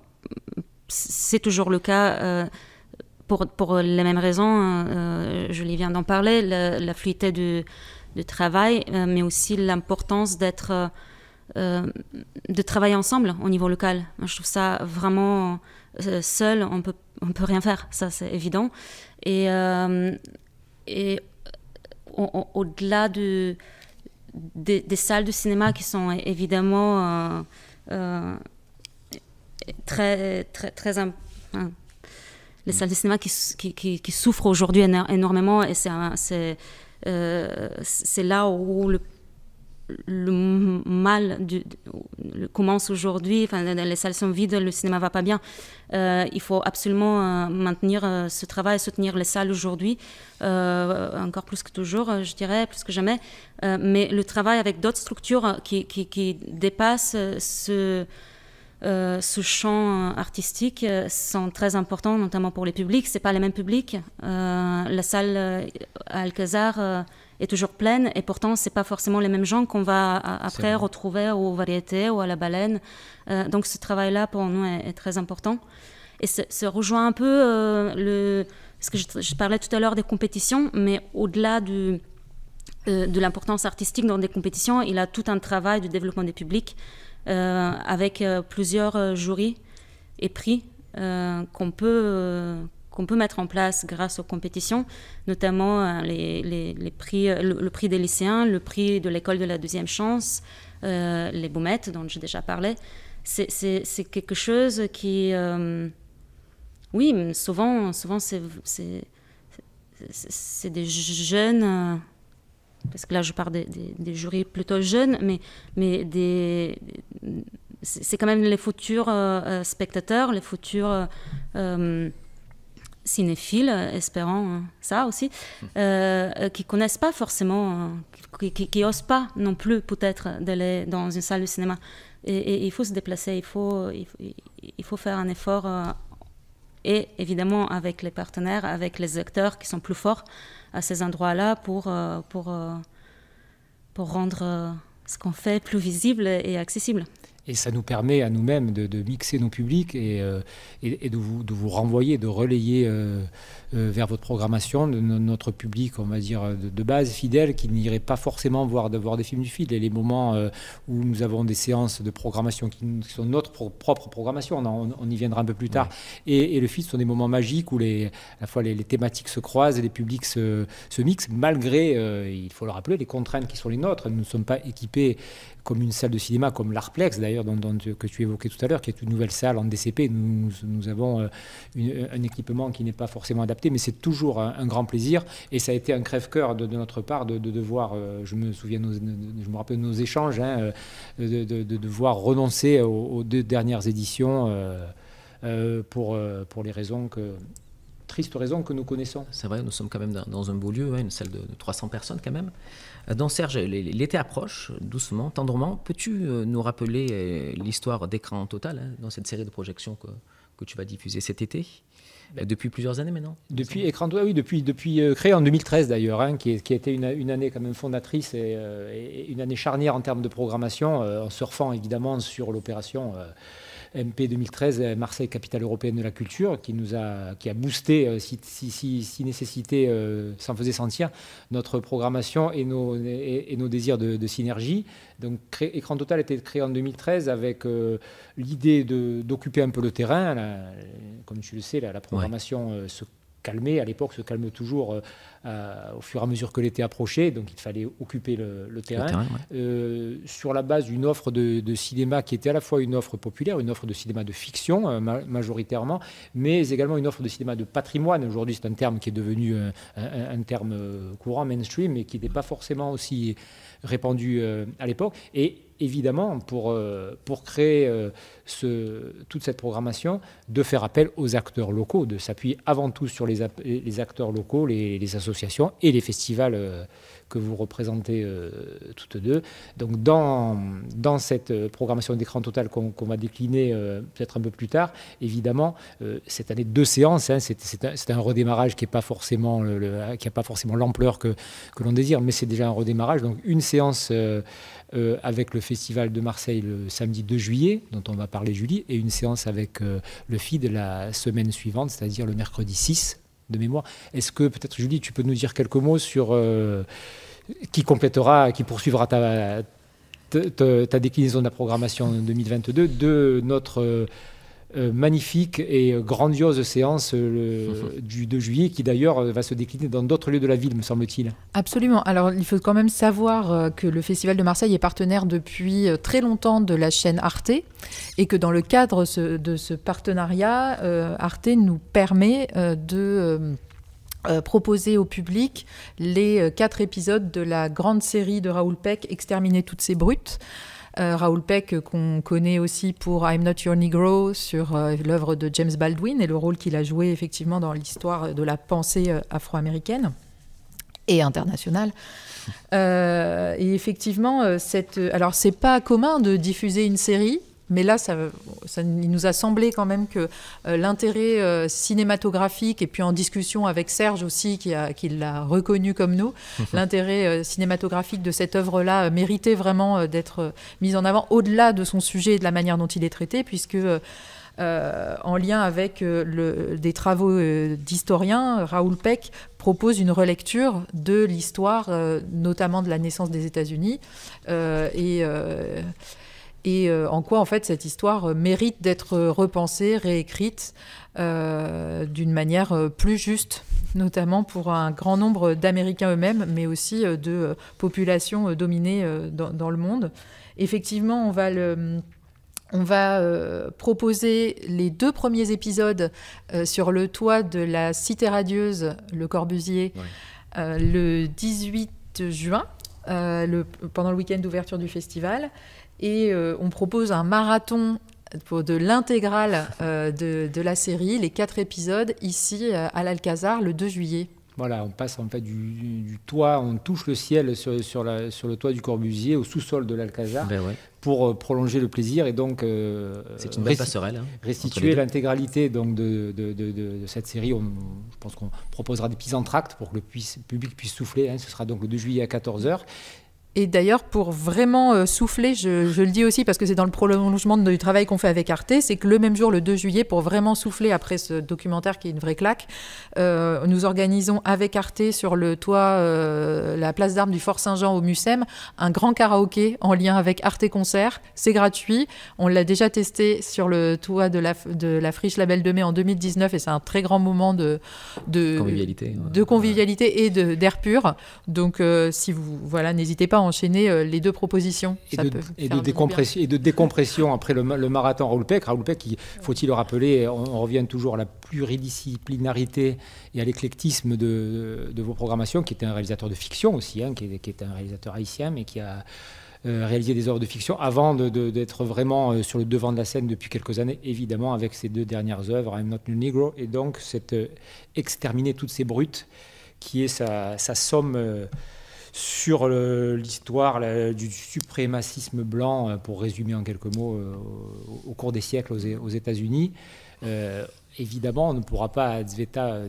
c'est toujours le cas. Euh, pour, pour, les mêmes raisons, hein, je les viens d'en parler, la, fluidité du, travail, mais aussi l'importance d'être, de travailler ensemble au niveau local. je trouve ça vraiment seul, on peut, ne on peut rien faire, ça c'est évident. Et, et au-delà de, des salles de cinéma qui sont évidemment euh, euh, très, très, très hein, les salles de cinéma qui, souffrent aujourd'hui énormément et euh, c'est là où le le mal commence aujourd'hui, enfin, les salles sont vides, le cinéma va pas bien. Euh, il faut absolument euh, maintenir euh, ce travail, soutenir les salles aujourd'hui, encore plus que toujours, je dirais, plus que jamais. mais le travail avec d'autres structures qui, dépassent ce, champ artistique sont très importants, notamment pour les publics. Ce pas les mêmes publics. la salle Alcazar est toujours pleine et pourtant c'est pas forcément les mêmes gens qu'on va après retrouver aux variétés ou à la baleine. Euh, donc ce travail-là pour nous est, très important et ça rejoint un peu ce euh, le ce que je, parlais tout à l'heure des compétitions, mais au-delà du euh, de l'importance artistique dans des compétitions, il a tout un travail de développement des publics avec plusieurs jurys et prix qu'on peut peut mettre en place grâce aux compétitions, notamment euh, les, prix, euh, le, prix des lycéens, le prix de l'école de la deuxième chance, euh, les boumettes dont j'ai déjà parlé. C'est quelque chose qui, oui, souvent, souvent c'est des jeunes parce que là je parle des, jurys plutôt jeunes, mais, mais des, c'est quand même les futurs spectateurs, les futurs cinéphiles, espérant hein, ça aussi, euh, euh, qui connaissent pas forcément, hein, qui, qui, pas non plus peut-être d'aller dans une salle de cinéma. Et, il faut se déplacer, il faut, il, faut faire un effort, euh, et évidemment avec les partenaires, avec les acteurs qui sont plus forts à ces endroits-là pour, euh, pour, pour rendre ce qu'on fait plus visible et accessible. Et ça nous permet à nous-mêmes de, mixer nos publics et, euh, de, vous, renvoyer, de relayer euh, euh, vers votre programmation notre public, on va dire, de, base fidèle, qui n'irait pas forcément voir, de, des films du fil. Et les moments où nous avons des séances de programmation qui, sont notre propre programmation, on, y viendra un peu plus tard. Et, le fil sont des moments magiques où les, la fois les, thématiques se croisent et les publics se, se mixent, malgré, il faut le rappeler, les contraintes qui sont les nôtres. Nous ne sommes pas équipés comme une salle de cinéma, comme l'Arplex d'ailleurs que tu évoquais tout à l'heure, qui est une nouvelle salle en DCP. Nous, avons euh, un équipement qui n'est pas forcément adapté, mais c'est toujours un, grand plaisir. Et ça a été un crève-cœur de, notre part de, devoir, euh, je me souviens, je me rappelle nos échanges, hein, euh, de, devoir renoncer aux, deux dernières éditions pour, pour les raisons que tristes raisons que nous connaissons. C'est vrai, nous sommes quand même dans, un beau lieu, hein, une salle de 300 personnes quand même. Donc Serge, l'été approche, doucement, tendrement. Peux-tu euh, nous rappeler euh, l'histoire d'écran total hein, dans cette série de projections que, tu vas diffuser cet été euh, depuis plusieurs années maintenant. Depuis Écran Total, oui, depuis, depuis créé en 2013 d'ailleurs, hein, qui, a été une, année quand même fondatrice et, une année charnière en termes de programmation, en surfant évidemment sur l'opération MP 2013, euh, Marseille, capitale européenne de la culture, qui nous a, qui a boosté, euh, si, si, nécessité euh, s'en faisait sentir, notre programmation et nos, et, nos désirs de, synergie. Donc, Écran Total a été créé en 2013 avec l'idée d'occuper un peu le terrain. comme tu le sais, la, programmation se calmé À l'époque, se calme toujours euh, euh, au fur et à mesure que l'été approchait, donc il fallait occuper le, terrain. Euh, sur la base d'une offre de, cinéma qui était à la fois une offre populaire, une offre de cinéma de fiction majoritairement, mais également une offre de cinéma de patrimoine. Aujourd'hui, c'est un terme qui est devenu un, terme courant, mainstream, mais qui n'était pas forcément aussi répandu à l'époque. Et évidemment, pour, euh, pour créer euh, ce, toute cette programmation, de faire appel aux acteurs locaux, de s'appuyer avant tout sur les, les acteurs locaux, les, les, associations et les festivals euh, que vous représentez euh, toutes deux. Donc dans, dans cette euh, programmation d'écran total qu'on va décliner euh, peut-être un peu plus tard, évidemment, cette année deux séances, hein, c'est un, redémarrage qui n'a pas forcément l'ampleur que, que l'on désire, mais c'est déjà un redémarrage. Donc une séance avec le Festival de Marseille le samedi 2 juillet, dont on va parler Julie, et une séance avec le FID la semaine suivante, c'est-à-dire le mercredi 6 de mémoire. Est-ce que peut-être Julie, tu peux nous dire quelques mots sur euh, qui complétera, qui poursuivra ta, ta déclinaison de la programmation 2022 de notre euh, euh, magnifique et grandiose séance euh, du 2 juillet qui d'ailleurs euh, va se décliner dans d'autres lieux de la ville, me semble-t-il. Absolument. Alors il faut quand même savoir que le Festival de Marseille est partenaire depuis très longtemps de la chaîne Arte et que dans le cadre de ce partenariat, Arte nous permet de... proposer au public les quatre épisodes de la grande série de Raoul Peck, Exterminer toutes ces brutes. Euh, Raoul Peck, euh, qu'on connaît aussi pour I'm Not Your Negro, sur euh, l'œuvre de James Baldwin et le rôle qu'il a joué effectivement dans l'histoire de la pensée afro-américaine et internationale. et effectivement, cette, alors c'est pas commun de diffuser une série mais là, il nous a semblé quand même que euh, l'intérêt euh, cinématographique, et puis en discussion avec Serge aussi, qui, l'a reconnu comme nous, l'intérêt euh, cinématographique de cette œuvre-là méritait vraiment d'être mise en avant, au-delà de son sujet et de la manière dont il est traité, puisque... en lien avec des travaux d'historien, d'historiens, Raoul Peck propose une relecture de l'histoire, notamment de la naissance des États-Unis, et et euh, en quoi en fait cette histoire euh, mérite d'être repensée, réécrite euh, d'une manière plus juste, notamment pour un grand nombre d'Américains eux-mêmes, mais aussi de populations dominées dans, le monde. Effectivement, on va On va proposer les deux premiers épisodes sur le toit de la Cité radieuse, le Corbusier, le 18 juin, pendant le week-end d'ouverture du festival. Et euh, on propose un marathon de l'intégrale euh, de, la série, les quatre épisodes, ici euh, à l'Alcazar le 2 juillet. Voilà, on passe en fait du, toit, on touche le ciel sur, la, sur le toit du Corbusier, au sous-sol de l'Alcazar, ben pour prolonger le plaisir et donc hein, restituer l'intégralité donc de, cette série. je pense qu'on proposera des petits entractes pour que le, public puisse souffler. Hein. Ce sera donc le 2 juillet à 14h. Et d'ailleurs, pour vraiment euh, souffler, je, le dis aussi parce que c'est dans le prolongement du travail qu'on fait avec Arte, c'est que le même jour, le 2 juillet, pour vraiment souffler après ce documentaire qui est une vraie claque, euh, nous organisons avec Arte sur le toit, euh, la place d'armes du Fort Saint-Jean au Mucem, un grand karaoké en lien avec Arte Concert. C'est gratuit. On l'a déjà testé sur le toit de la, de la friche Label de Mai en 2019 et c'est un très grand moment de, de convivialité, de convivialité et d'air pur. Donc, si vous, voilà, n'hésitez pas enchaîner euh, les deux propositions. Et, de, décompression, et de décompression après le, le marathon Raoul Peck. Raoul Peck, faut-il le rappeler, on, revient toujours à la pluridisciplinarité et à l'éclectisme de, vos programmations, qui était un réalisateur de fiction aussi, hein, qui, est un réalisateur haïtien, mais qui a euh, réalisé des œuvres de fiction avant d'être vraiment euh, sur le devant de la scène depuis quelques années, évidemment, avec ses deux dernières œuvres, I'm Not New Negro, et donc cette Exterminer toutes ces brutes, qui est sa, somme sur l'histoire du suprémacisme blanc, euh, pour résumer en quelques mots, euh, au, cours des siècles aux, États-Unis. Euh, évidemment, on ne pourra pas Zveta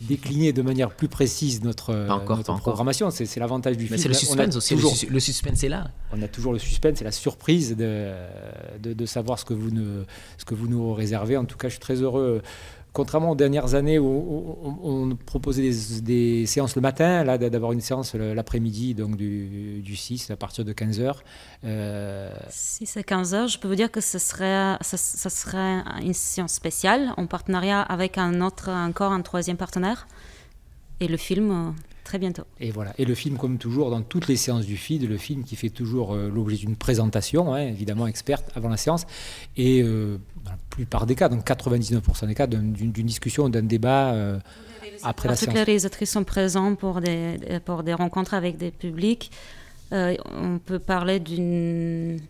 décliner de manière plus précise notre, encore, programmation. C'est l'avantage du film. Mais c'est le suspense aussi. le suspense est là. On a toujours le suspense et la surprise de, de, savoir ce que, vous ne, ce que vous nous réservez. En tout cas, je suis très heureux contrairement aux dernières années où on proposait des, séances le matin, là d'avoir une séance l'après-midi, donc du, 6 à partir de 15h. Euh... 6 à 15h, je peux vous dire que ce serait, ça ce serait une séance spéciale en partenariat avec un autre, encore un troisième partenaire. Et le film euh, bientôt. Et voilà. Et le film, comme toujours, dans toutes les séances du FID, le film qui fait toujours euh, l'objet d'une présentation, hein, évidemment experte, avant la séance, et euh, dans la plupart des cas, donc 99% des cas, d'une discussion, d'un débat euh, après la séance. Toutes les réalisatrices sont présentes pour des, pour des rencontres avec des publics. on peut parler d'une.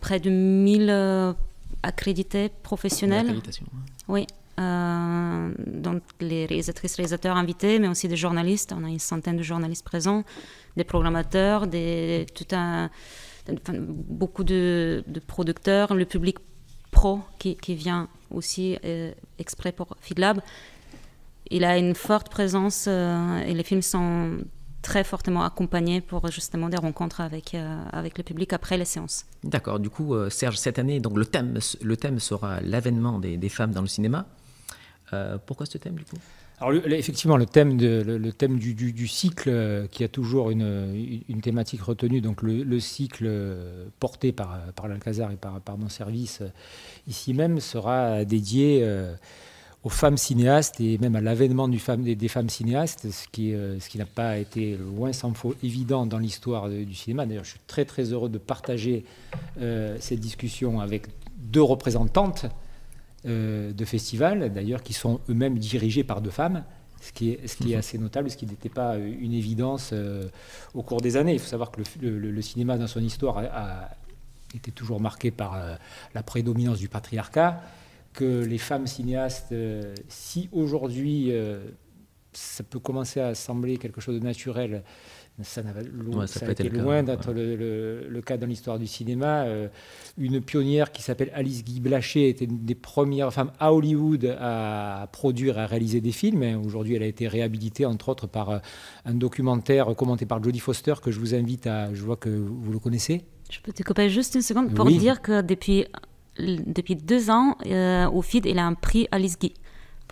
près de 1000 accrédités professionnels. Oui. Euh, donc les réalisatrices, réalisateurs invités, mais aussi des journalistes. On a une centaine de journalistes présents, des programmateurs, des, tout beaucoup de, producteurs, le public pro qui, vient aussi euh, exprès pour FeedLab. Il a une forte présence euh, et les films sont très fortement accompagnés pour justement des rencontres avec, avec le public après les séances. D'accord, du coup Serge, cette année, donc le, thème, le thème sera l'avènement des femmes dans le cinéma. Euh, pourquoi ce thème du coup alors effectivement, le thème, de, le, thème du, cycle euh, qui a toujours une, une thématique retenue, donc le, cycle euh, porté par, par l'Alcazar et par, par, mon service ici même, sera dédié aux femmes cinéastes et même à l'avènement des, des, femmes cinéastes, ce qui, ce qui n'a pas été loin sans faux évident dans l'histoire du cinéma. D'ailleurs, je suis très très heureux de partager cette discussion avec deux représentantes euh, de festivals, d'ailleurs qui sont eux-mêmes dirigés par deux femmes, ce qui est, mhm. assez notable, ce qui n'était pas euh, une évidence euh, au cours des années. Il faut savoir que le, cinéma dans son histoire a, été toujours marqué par la prédominance du patriarcat, que les femmes cinéastes, si aujourd'hui ça peut commencer à sembler quelque chose de naturel, ça, n'a été, loin d'être le, cas dans l'histoire du cinéma. Euh, une pionnière qui s'appelle Alice Guy Blaché était une des premières femmes à Hollywood à produire, à réaliser des films. Aujourd'hui, elle a été réhabilitée, entre autres, par euh, un documentaire commenté par Jodie Foster que je vous invite à. Je vois que vous le connaissez. Je peux te couper juste une seconde pour dire que depuis, depuis deux ans, euh, au FID, il a un prix Alice Guy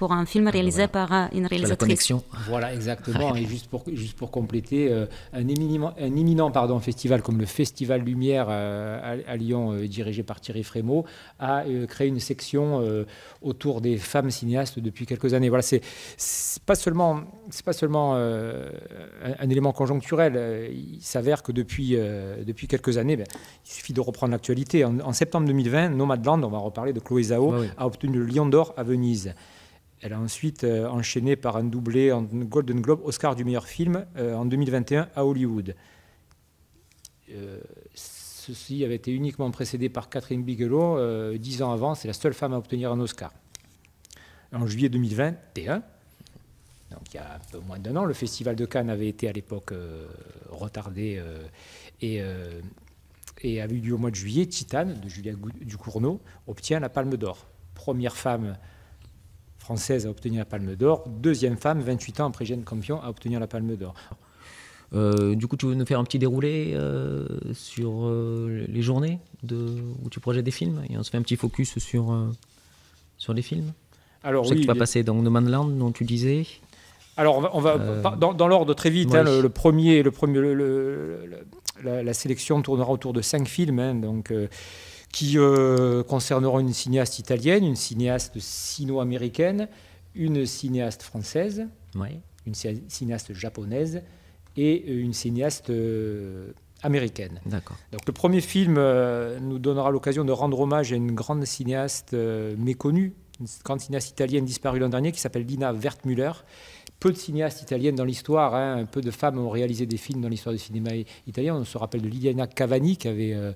pour un film ah, réalisé par euh, une réalisatrice. Voilà, exactement. et juste pour, compléter, euh, un éminent, un pardon, festival comme le Festival Lumière euh, à, Lyon, dirigé par Thierry Frémaux, a créé une section autour des femmes cinéastes depuis quelques années. Voilà, c'est pas seulement, pas seulement un, élément conjoncturel. Il s'avère que depuis, depuis quelques années, ben, il suffit de reprendre l'actualité. En, septembre 2020, Land, on va reparler de Chloé Zhao, ah a obtenu le Lion d'Or à Venise. Elle a ensuite euh, enchaîné par un doublé en Golden Globe, Oscar du meilleur film euh, en 2021 à Hollywood. Euh, ceci avait été uniquement précédé par Catherine Bigelow. dix ans avant, c'est la seule femme à obtenir un Oscar. En juillet 2021, donc il y a un peu moins d'un an. Le Festival de Cannes avait été à l'époque retardé et, a et, avait eu lieu au mois de juillet. Titane, de Julia Ducournau, obtient la Palme d'Or. Première femme française à obtenir la Palme d'Or, deuxième femme, 28 ans après Jeanne Campion, à obtenir la Palme d'Or. Euh, du coup, tu veux nous faire un petit déroulé euh, sur euh, les journées de, où tu projettes des films et on se fait un petit focus sur, sur les films Alors, Je sais oui, tu vas passer dans No Man Land, dont tu disais. Alors, on va, dans, l'ordre très vite. Hein, le, premier, le premier la, sélection tournera autour de cinq films. Hein, donc qui euh, concerneront une cinéaste italienne, une cinéaste sino-américaine, une cinéaste française, une cinéaste japonaise et euh, une cinéaste euh, américaine. D'accord. Donc le premier film nous donnera l'occasion de rendre hommage à une grande cinéaste méconnue, une grande cinéaste italienne disparue l'an dernier qui s'appelle Lina Wertmüller peu de cinéastes italiennes dans l'histoire, hein, peu de femmes ont réalisé des films dans l'histoire du cinéma italien. On se rappelle de Liliana Cavani qui avait euh,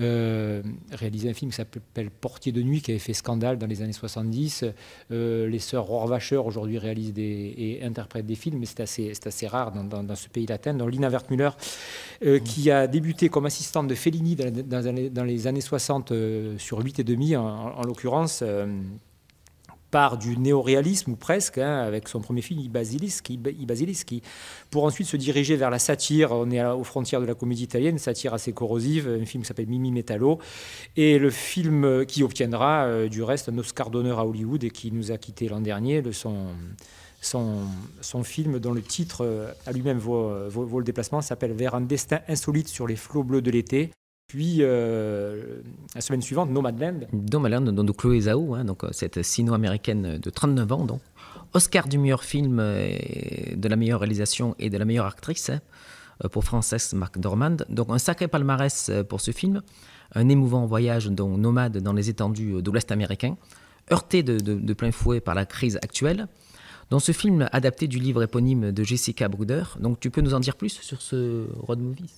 euh, réalisé un film qui s'appelle Portier de nuit, qui avait fait scandale dans les années 70. Euh, les sœurs Rohrwacher aujourd'hui réalisent et interprètent des films, mais c'est assez, rare dans, ce pays latin. Donc Lina Wertmüller, qui a débuté comme assistante de Fellini dans, les années 60 sur 8 et demi en l'occurrence part du néoréalisme ou presque, hein, avec son premier film I Ibasilis, qui, pour ensuite se diriger vers la satire. On est aux frontières de la comédie italienne, satire assez corrosive, un film qui s'appelle Mimi Metallo, et le film euh, qui obtiendra euh, du reste un Oscar d'honneur à Hollywood et qui nous a quitté l'an dernier, son, son, son, film dont le titre euh, à lui-même vaut le déplacement, s'appelle Vers un destin insolite sur les flots bleus de l'été. Puis euh, la semaine suivante, Nomadland. Nomadland, donc de Chloé Zhao, hein, donc, euh, cette sino-américaine de 39 ans, donc, Oscar du meilleur film, euh, de la meilleure réalisation et de la meilleure actrice pour hein, pour Frances McDormand. Donc un sacré palmarès pour ce film, un émouvant voyage donc, nomade dans les étendues de l'Ouest américain, heurté de, de, plein fouet par la crise actuelle. Dans ce film adapté du livre éponyme de Jessica Bruder, donc tu peux nous en dire plus sur ce road movie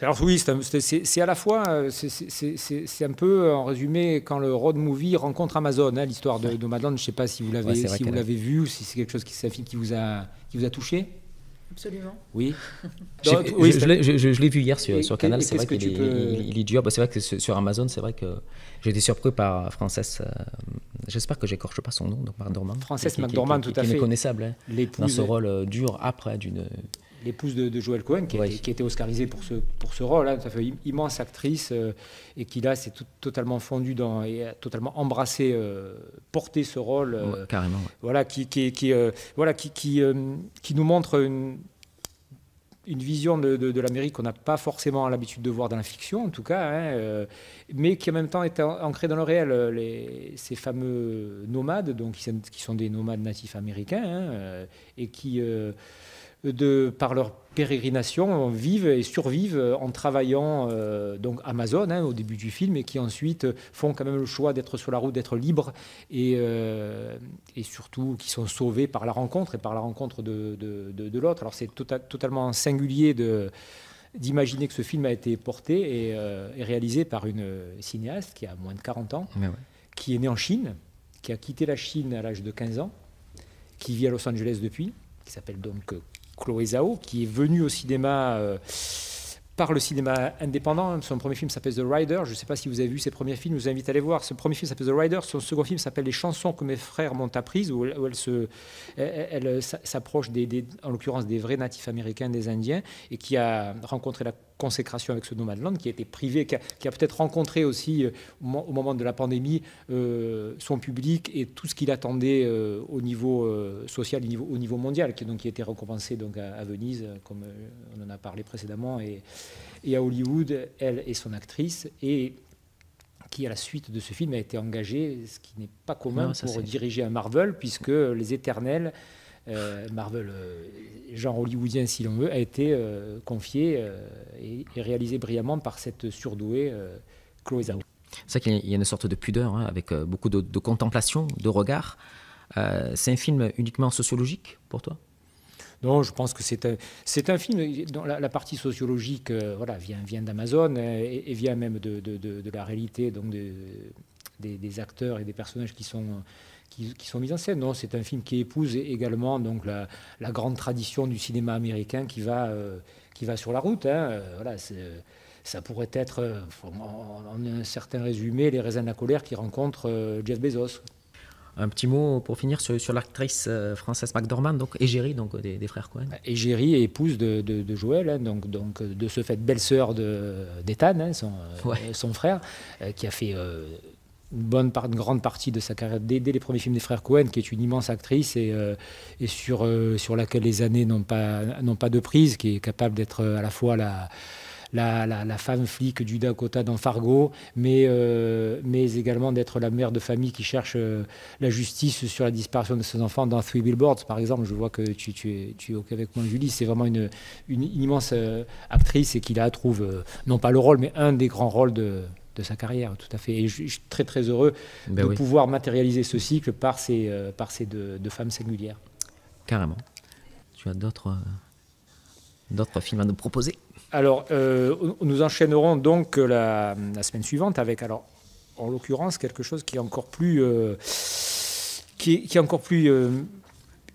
alors oui, c'est à la fois, euh, c'est un peu en résumé quand le road movie rencontre Amazon, hein, l'histoire de, de Madeleine. Je ne sais pas si vous l'avez l'avez vu, ou si c'est quelque chose qui, qui vous a qui vous a touché. Absolument. Oui. oui je, l'ai vu hier sur, Canal, c'est vrai qu'il est, il, est dur. Bah, c'est vrai que sur Amazon, c'est vrai que euh, j'ai été surpris par euh, Frances. J'espère que n'écorche pas son nom, donc McDormand. Frances McDormand, tout à qui fait. méconnaissable hein, dans ce rôle dur, après d'une l'épouse de, Joël Cohen, qui, a été, oscarisée pour ce, pour ce rôle, hein, fait immense actrice, euh, et qui là s'est totalement fondue dans, et a totalement embrassé, euh, porté ce rôle. Euh, carrément. Voilà, qui, qui, voilà qui, qui, nous montre une, une vision de, de, l'Amérique qu'on n'a pas forcément l'habitude de voir dans la fiction, en tout cas, hein, mais qui en même temps est ancrée dans le réel. Les, ces fameux nomades, donc, qui, sont, des nomades natifs américains, hein, et qui par leur pérégrination, vivent et survivent en travaillant euh, donc Amazon hein, au début du film et qui ensuite font quand même le choix d'être sur la route, d'être libres et, euh, et, surtout qui sont sauvés par la rencontre et par la rencontre de, l'autre. Alors c'est tota-, totalement singulier de d'imaginer que ce film a été porté et, euh, réalisé par une cinéaste qui a moins de 40 ans, qui est née en Chine, qui a quitté la Chine à l'âge de 15 ans, qui vit à Los Angeles depuis, qui s'appelle donc Chloé Zhao, qui est venue au cinéma euh, par le cinéma indépendant. Son premier film s'appelle The Rider. Je ne sais pas si vous avez vu ses premiers films, je vous invite à aller voir. Ce premier film s'appelle The Rider. Son second film s'appelle Les chansons que mes frères m'ont apprises, où elle, s'approche, en l'occurrence, des vrais natifs américains, des Indiens, et qui a rencontré la consécration avec ce Nomadland, Land qui a été privé, qui a, peut-être rencontré aussi euh, au moment de la pandémie euh, son public et tout ce qu'il attendait euh, au niveau social, au niveau, au niveau, mondial, qui, donc, a été récompensé donc, à, Venise, comme on en a parlé précédemment, et, et, à Hollywood, elle et son actrice, et qui, à la suite de ce film, a été engagée, ce qui n'est pas commun pour diriger un Marvel, puisque Les Éternels euh, Marvel, euh, genre hollywoodien si l'on veut, a été euh, confié et, réalisé brillamment par cette surdouée Chloé Zhao. C'est vrai qu'il y a une sorte de pudeur, hein, avec beaucoup de, contemplation, de regard. c'est un film uniquement sociologique pour toi non, je pense que c'est un, film dont la, partie sociologique voilà, vient, vient d'Amazon et, vient même de, la réalité donc des, acteurs et des personnages qui sont, qui, sont mises en scène. Non, c'est un film qui épouse également donc la, grande tradition du cinéma américain qui va, euh, qui va sur la route. Hein. Euh, voilà, ça pourrait être, euh, en un certain résumé, les raisins de la colère qui rencontrent Jeff Bezos. Un petit mot pour finir sur, l'actrice Frances McDormand, donc égérie donc, des, frères Cohen. Bah, égérie est épouse de, Joël, hein, donc, donc de ce fait belle-sœur d'Ethan, hein, son, son, frère, qui a fait bonne part, une grande partie de sa carrière dès, les premiers films des frères Cohen, qui est une immense actrice et, euh, et sur, euh, sur laquelle les années n'ont pas, pas de prise, qui est capable d'être euh, à la fois la, la, femme flic du Dakota dans Fargo, mais, mais également d'être la mère de famille qui cherche la justice sur la disparition de ses enfants dans Three Billboards, par exemple. Je vois que tu, es, tu es OK avec moi, Julie. C'est vraiment une, une immense actrice et qui la trouve, non pas le rôle, mais un des grands rôles de, de sa carrière, tout à fait. Et je, suis très très heureux ben de pouvoir matérialiser ce cycle par ces, euh, par ces deux, femmes singulières. Carrément. Tu as d'autres euh, d'autres films à nous proposer Alors, euh, nous enchaînerons donc la, semaine suivante avec, alors, en l'occurrence, quelque chose qui est encore plus, qui, est, encore plus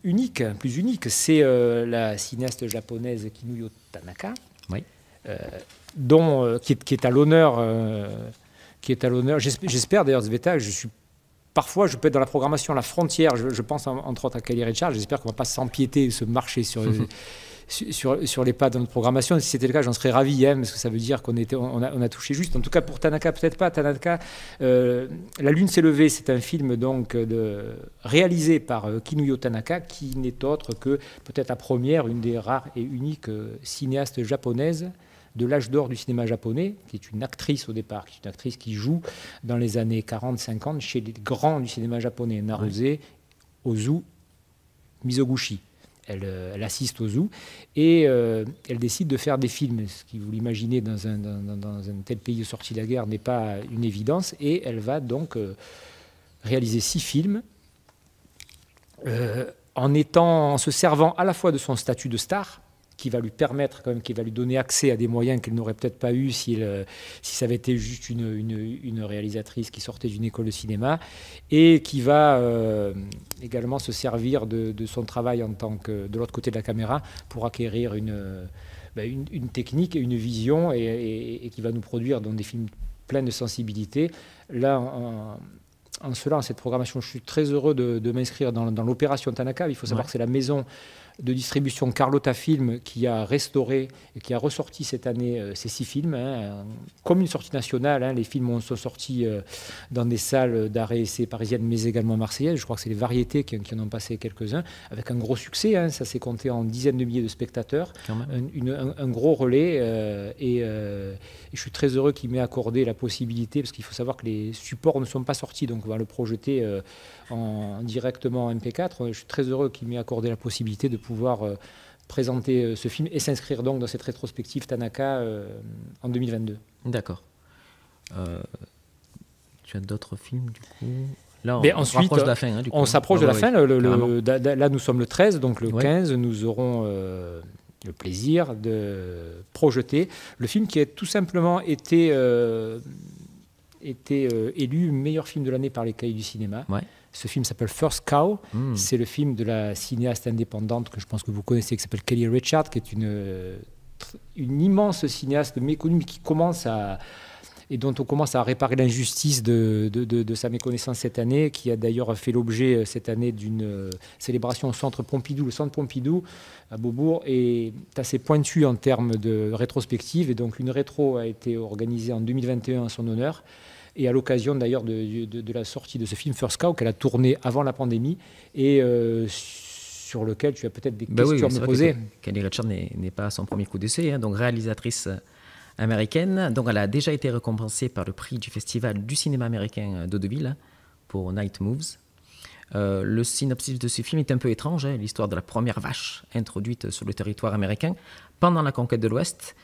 unique, plus unique. C'est la cinéaste japonaise Kinuyo Tanaka. Oui. Euh, euh, qui est, à l'honneur. Euh, qui est à l'honneur. J'espère d'ailleurs, Zveta, je suis Parfois, je peux être dans la programmation, à la frontière. Je, pense entre autres à Kelly Richard. J'espère qu'on ne va pas s'empiéter, se marcher mhm. sur, les pas dans notre programmation. Si c'était le cas, j'en serais ravi, hein, parce que ça veut dire qu'on on a, touché juste. En tout cas, pour Tanaka, peut-être pas. Tanaka, La Lune s'est levée, c'est un film donc réalisé par Kinuyo Tanaka, qui n'est autre que peut-être la première, une des rares et uniques cinéastes japonaises de l'âge d'or du cinéma japonais, qui est une actrice au départ, qui est une actrice qui joue dans les années 40-50 chez les grands du cinéma japonais, Naruse, Ozu, Mizoguchi. Elle, euh, assiste au et euh, elle décide de faire des films. Ce qui, vous l'imaginez, dans un, tel pays sorti de la guerre n'est pas une évidence. Et elle va donc euh, réaliser six films en, étant, en se servant à la fois de son statut de star, qui va lui permettre, quand même, qui va lui donner accès à des moyens qu'elle n'aurait peut-être pas eu si, euh, si ça avait été juste une, une, réalisatrice qui sortait d'une école de cinéma, et qui va euh, également se servir de, de, son travail en tant que de l'autre côté de la caméra pour acquérir une, euh, ben, une, technique et une vision, et, qui va nous produire dans des films pleins de sensibilité. Là, en, cela, en cette programmation, je suis très heureux de, m'inscrire dans, l'opération Tanaka. Il faut savoir que c'est la maison de distribution Carlotta Film qui a restauré et qui a ressorti cette année euh, ces six films, hein, comme une sortie nationale. Hein, les films ont, sont sortis euh, dans des salles d'arrêt essai parisiennes, mais également marseillaises. Je crois que c'est les variétés qui, en ont passé quelques-uns, avec un gros succès. Hein. ça s'est compté en dizaines de milliers de spectateurs. Un, gros relais. Euh, et, je suis très heureux qu'il m'ait accordé la possibilité, parce qu'il faut savoir que les supports ne sont pas sortis, donc on va le projeter en, directement en MP4. Je suis très heureux qu'il m'ait accordé la possibilité de pouvoir euh, présenter euh, ce film et s'inscrire donc dans cette rétrospective Tanaka euh, en 2022. D'accord. tu as d'autres films du coup Là, ben, on, Mais ensuite, s'approche de la fin. Hein, on s'approche de ah la fin. Le, là, nous sommes le 13, donc le 15, nous aurons le plaisir de projeter le film qui a tout simplement été, été élu meilleur film de l'année par les cahiers du cinéma. Ce film s'appelle First Cow. Hmm. C'est le film de la cinéaste indépendante que je pense que vous connaissez, qui s'appelle Kelly Richard, qui est une, euh, une immense cinéaste méconnue, mais qui commence à et dont on commence à réparer l'injustice de, de, sa méconnaissance cette année, qui a d'ailleurs fait l'objet euh, cette année d'une euh, célébration au centre Pompidou. Le centre Pompidou à Beaubourg est assez pointu en termes de rétrospective, et donc une rétro a été organisée en 2021 en son honneur. Et à l'occasion d'ailleurs de, la sortie de ce film First Cow qu'elle a tourné avant la pandémie et euh, sur lequel tu as peut-être des ben questions à me poser. Kelly Richard n'est pas son premier coup d'essai, hein, donc réalisatrice américaine. Donc elle a déjà été récompensée par le prix du Festival du cinéma américain d'Audeville pour Night Moves. Euh, le synopsis de ce film est un peu étrange, hein, l'histoire de la première vache introduite sur le territoire américain pendant la conquête de l'Ouest.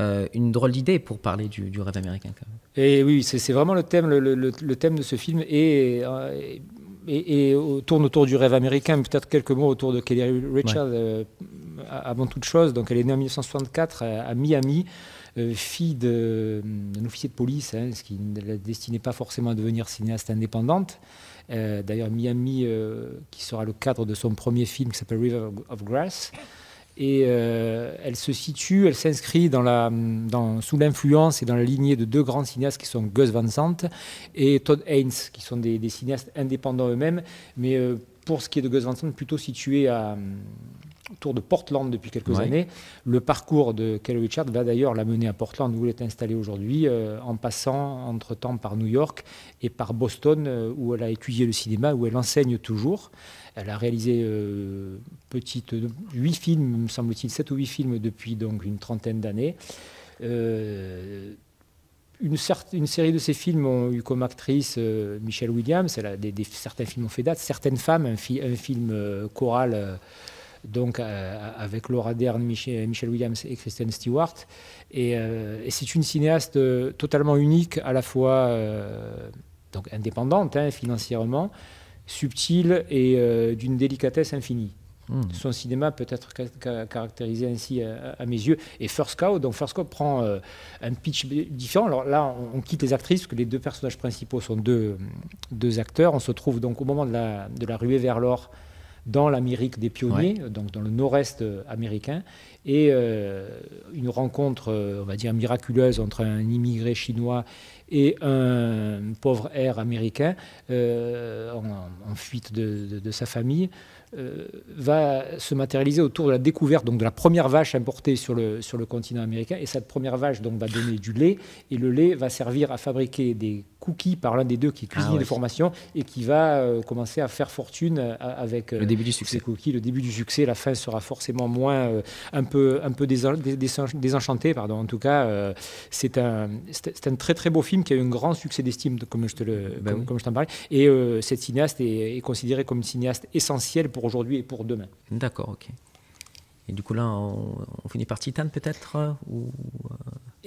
Euh, une drôle d'idée pour parler du, rêve américain. Quand Et oui, c'est vraiment le thème, le, thème de ce film et, et, euh, tourne autour du rêve américain. Peut-être quelques mots autour de Kelly Richard euh, avant toute chose. Donc, elle est née en 1964 à, Miami. fille d'un officier de police, hein, ce qui ne la destinait pas forcément à devenir cinéaste indépendante. D'ailleurs, Miami, qui sera le cadre de son premier film qui s'appelle River of Grass, et euh, elle se situe, elle s'inscrit dans la, dans, sous l'influence et dans la lignée de deux grands cinéastes qui sont Gus Van Sant et Todd Haynes, qui sont des, cinéastes indépendants eux-mêmes, mais euh, pour ce qui est de Gus Van Sant, plutôt situés à, autour de Portland depuis quelques années. Le parcours de Kelly Richard va d'ailleurs la mener à Portland où elle est installée aujourd'hui, euh, en passant entre-temps par New York et par Boston euh, où elle a étudié le cinéma, où elle enseigne toujours. Elle a réalisé euh, films, me semble-t-il, sept ou huit films depuis donc une trentaine d'années. Une, une, série de ces films ont eu comme actrice Michelle Williams. Elle a certains films ont fait date. Certaines femmes, un, film choral donc euh, avec Laura Dern, Michel, Williams et Kristen Stewart. Et, euh, c'est une cinéaste euh, totalement unique, à la fois donc indépendante hein, financièrement, subtile et d'une délicatesse infinie. Hmm. Son cinéma peut être caractérisé ainsi à, mes yeux. Et First Cow, donc First Cow prend un pitch différent. Alors là, on, quitte les actrices, parce que les deux personnages principaux sont deux, acteurs. On se trouve donc au moment de la, de la ruée vers l'or dans l'Amérique des pionniers, donc dans le nord-est euh, américain, et euh, une rencontre, euh, on va dire, miraculeuse entre un immigré chinois et un pauvre air américain en, fuite de, sa famille. va se matérialiser autour de la découverte donc de la première vache importée sur le, sur le continent américain et cette première vache donc va donner du lait et le lait va servir à fabriquer des cookie par l'un des deux qui est cuisinier ah de formation et qui va euh, commencer à faire fortune euh, avec euh, le début du succès. le début du succès, la fin sera forcément moins un peu un peu désenchantée pardon. En tout cas, c'est un c'est un très très beau film qui a eu un grand succès d'estime comme je te le bah comme, je t'en parlais et cette cinéaste est, est considérée comme une cinéaste essentielle pour aujourd'hui et pour demain. D'accord, ok. Et du coup, là, on, finit par Titan peut-être ou,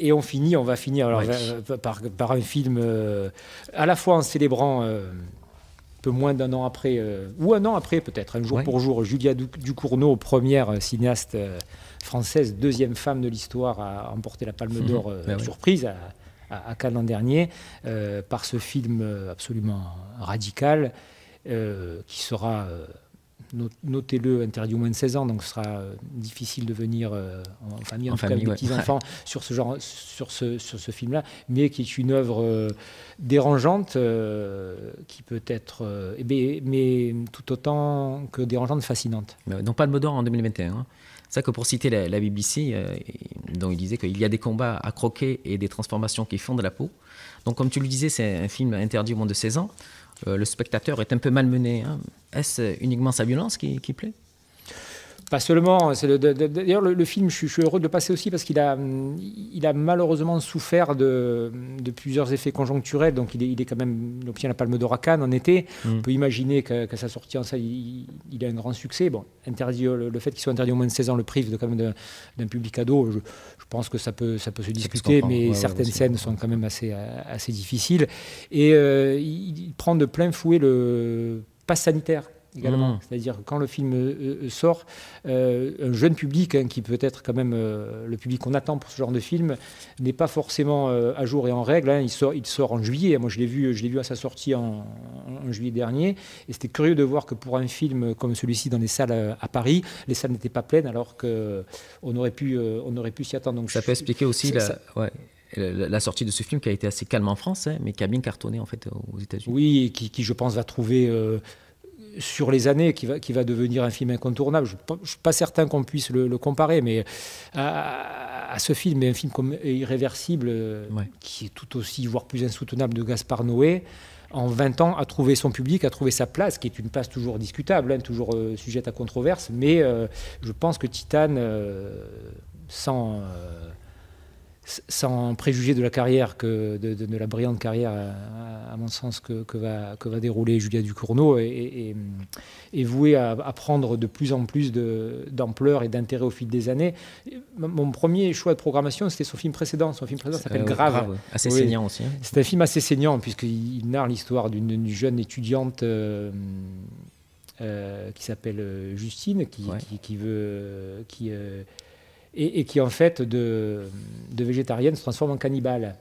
et on finit, on va finir euh, par, un film euh, à la fois en célébrant euh, un peu moins d'un an après, ou un an après peut-être, un jour pour jour, Julia Ducournau, première cinéaste française, deuxième femme de l'histoire à emporter la Palme mhm. d'Or, bah surprise. À, à Cannes l'an dernier, par ce film absolument radical qui sera notez-le, interdit au moins de 16 ans, donc ce sera euh, difficile de venir euh, en famille, en, famille, avec des petits-enfants, sur ce, genre, sur ce, sur ce film-là, mais qui est une œuvre euh, dérangeante, qui peut être, eh mais tout autant que dérangeante, fascinante. Donc pas de d'or en 2021 hein. C'est ça que pour citer la, la BBC, dont il disait qu'il y a des combats à croquer et des transformations qui font de la peau. Donc comme tu le disais, c'est un film interdit au moins de 16 ans. Euh, le spectateur est un peu malmené. Hein. Est-ce uniquement sa violence qui, qui plaît pas seulement. D'ailleurs, le, film, je, suis heureux de le passer aussi parce qu'il a, il a malheureusement souffert de, plusieurs effets conjoncturels. Donc, il est, quand même, obtient la Palme d'Oracan en été. Mm. On peut imaginer qu'à sa sortie en salle, il, a un grand succès. Bon, interdit, euh, le, fait qu'il soit interdit au moins de 16 ans le prive de, quand même d'un public ado. Je, pense que ça peut, ça peut se discuter, mais certaines scènes sont quand même assez, assez difficiles. Et euh, il, il prend de plein fouet le pass sanitaire également. Mm. C'est-à-dire que quand le film euh, euh, sort, euh, un jeune public, hein, qui peut être quand même le public qu'on attend pour ce genre de film, n'est pas forcément à jour et en règle. Hein. Il, sort, en juillet. Moi, je l'ai vu, à sa sortie en, juillet dernier. Et c'était curieux de voir que pour un film comme celui-ci dans les salles à Paris, les salles n'étaient pas pleines alors qu'on aurait pu, on aurait pu s'y attendre. Donc, ça peut expliquer aussi la, sortie de ce film qui a été assez calme en France, hein, mais qui a bien cartonné en fait aux États-Unis. Oui, et qui, je pense va trouver sur les années qui va, qui va devenir un film incontournable. Je ne suis pas certain qu'on puisse le, comparer, mais à, ce film, un film Irréversible, euh, qui est tout aussi, voire plus insoutenable, de Gaspard Noé, en 20 ans, a trouvé son public, a trouvé sa place, qui est une place toujours discutable, hein, toujours euh, sujette à controverse, mais euh, je pense que Titane, sans sans préjuger de la carrière, que, de, la brillante carrière, euh, à, mon sens, que, va, que dérouler Julia Ducournau, et, vouée à, prendre de plus en plus d'ampleur et d'intérêt au fil des années. Mon premier choix de programmation, c'était son film précédent. Son film précédent s'appelle euh, Grave. Assez saignant aussi. Hein. C'est un film assez saignant, puisqu'il narre l'histoire d'une jeune étudiante. Euh, qui s'appelle Justine, qui, qui, qui veut, qui, et, qui en fait de, végétarienne se transforme en cannibale.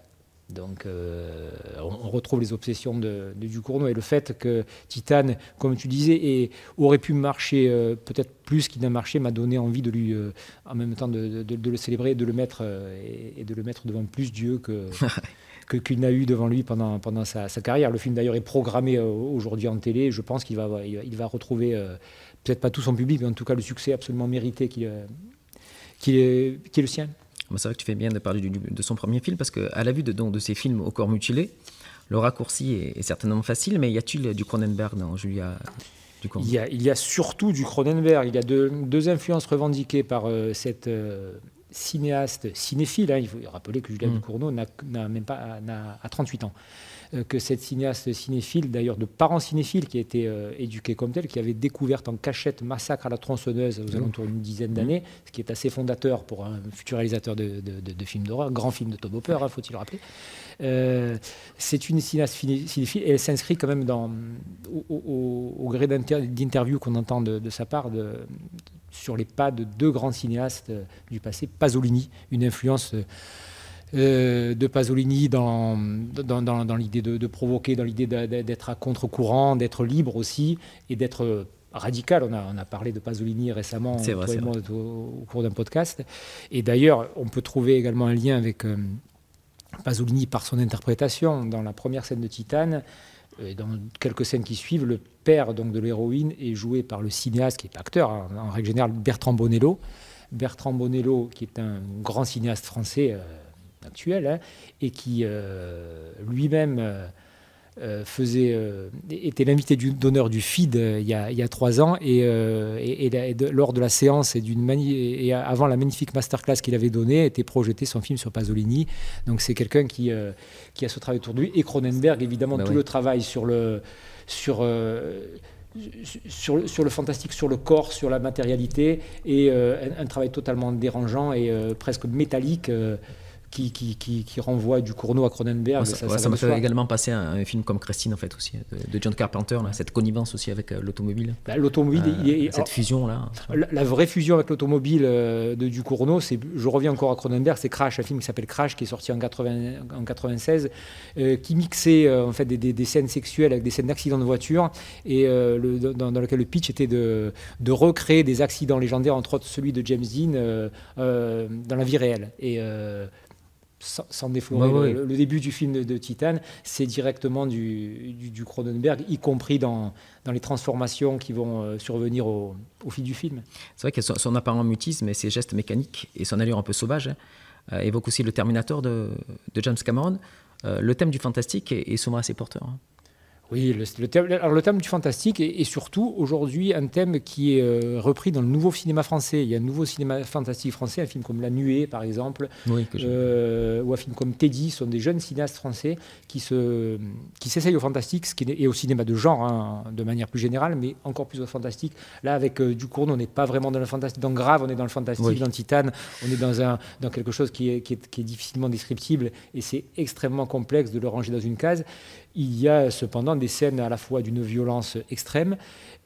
Donc euh, on, retrouve les obsessions de, de, Ducournau et le fait que Titane, comme tu disais, aurait pu marcher euh, peut-être plus qu'il n'a marché m'a donné envie de lui, euh, en même temps, de, le célébrer, de le mettre et, de le mettre devant plus Dieu que. qu'il n'a eu devant lui pendant, pendant sa, sa carrière. Le film d'ailleurs est programmé aujourd'hui en télé. Je pense qu'il va, il, va retrouver peut-être pas tout son public, mais en tout cas le succès absolument mérité qu'il qui est, le sien. C'est vrai que tu fais bien de parler de son premier film, parce qu'à la vue de, ses de ses films au corps mutilé, le raccourci est, certainement facile, mais y a-t-il du Cronenberg dans Julia il y, a, il y, a, surtout du Cronenberg. Il y a deux, deux influences revendiquées par euh, cette euh, cinéaste cinéphile. Hein. Il faut rappeler que Julia mmh. n'a même pas 38 ans. Euh, que cette cinéaste cinéphile, d'ailleurs de parents cinéphiles qui a été euh, éduquée comme tels, qui avait découvert en cachette Massacre à la tronçonneuse aux mmh. alentours d'une dizaine d'années, ce qui est assez fondateur pour un futur réalisateur de, films d'horreur, grand film de Tom Hopper, hein, faut-il le rappeler. Euh, c'est une cinéaste cinéphile et elle s'inscrit quand même au, gré d'interviews qu'on entend de, sa part sur les pas de deux grands cinéastes du passé, Pasolini, une influence. Euh, de Pasolini dans, dans, l'idée de, provoquer, dans l'idée d'être à contre-courant, d'être libre aussi et d'être radical. On a, on a, parlé de Pasolini récemment, au, cours d'un podcast. Et d'ailleurs, on peut trouver également un lien avec euh, Pasolini par son interprétation. Dans la première scène de Titane, euh, et dans quelques scènes qui suivent, le père donc, de l'héroïne est joué par le cinéaste, qui est acteur, hein, en règle générale, Bertrand Bonello. Bertrand Bonello, qui est un grand cinéaste français actuel, hein, et qui euh, lui-même euh, euh, faisait, était l'invité d'honneur du FID il y, a, trois ans, et, lors de la séance et, et avant la magnifique masterclass qu'il avait donnée, était projeté son film sur Pasolini. Donc c'est quelqu'un qui, qui a ce travail autour de lui, et Cronenberg, évidemment, bah tout le travail sur le... Sur, sur, sur, le fantastique, sur le corps, sur la matérialité, et un, travail totalement dérangeant et presque métallique qui, renvoie du Cournot à Cronenberg. Ça, m'a me fait également passer à un film comme Christine, en fait, aussi, de, John Carpenter, là, cette connivence aussi avec euh, l'automobile. Bah, l'automobile, euh, cette fusion, là. La, vraie fusion avec l'automobile euh, de du Cournot, c'est, je reviens encore à Cronenberg, c'est Crash, un film qui s'appelle Crash, qui est sorti en, 80, 96, qui mixait en fait des, scènes sexuelles avec des scènes d'accidents de voiture, et le, dans, lequel le pitch était de, de recréer des accidents légendaires, entre autres celui de James Dean, dans la vie réelle. Et sans, sans bah le, début du film de, de Titan, c'est directement du, du, Cronenberg, y compris dans, dans les transformations qui vont euh, survenir au, fil du film. C'est vrai que son, apparent mutisme et ses gestes mécaniques et son allure un peu sauvage euh, évoquent aussi le Terminator de, James Cameron. Euh, le thème du fantastique est, est souvent assez porteur. Hein. Oui, le, thème, alors le, thème, du fantastique est, surtout aujourd'hui un thème qui est euh, repris dans le nouveau cinéma français. Il y a un nouveau cinéma fantastique français, un film comme La Nuée par exemple, euh, ou un film comme Teddy, sont des jeunes cinéastes français qui, se, s'essayent au fantastique ce qui est, et au cinéma de genre hein, de manière plus générale, mais encore plus au fantastique. Là, avec Du euh, Ducourne, on n'est pas vraiment dans le fantastique. Dans Grave, on est dans le fantastique, dans Titane, on est dans, quelque chose qui est, qui est difficilement descriptible et c'est extrêmement complexe de le ranger dans une case. Il y a cependant des scènes à la fois d'une violence extrême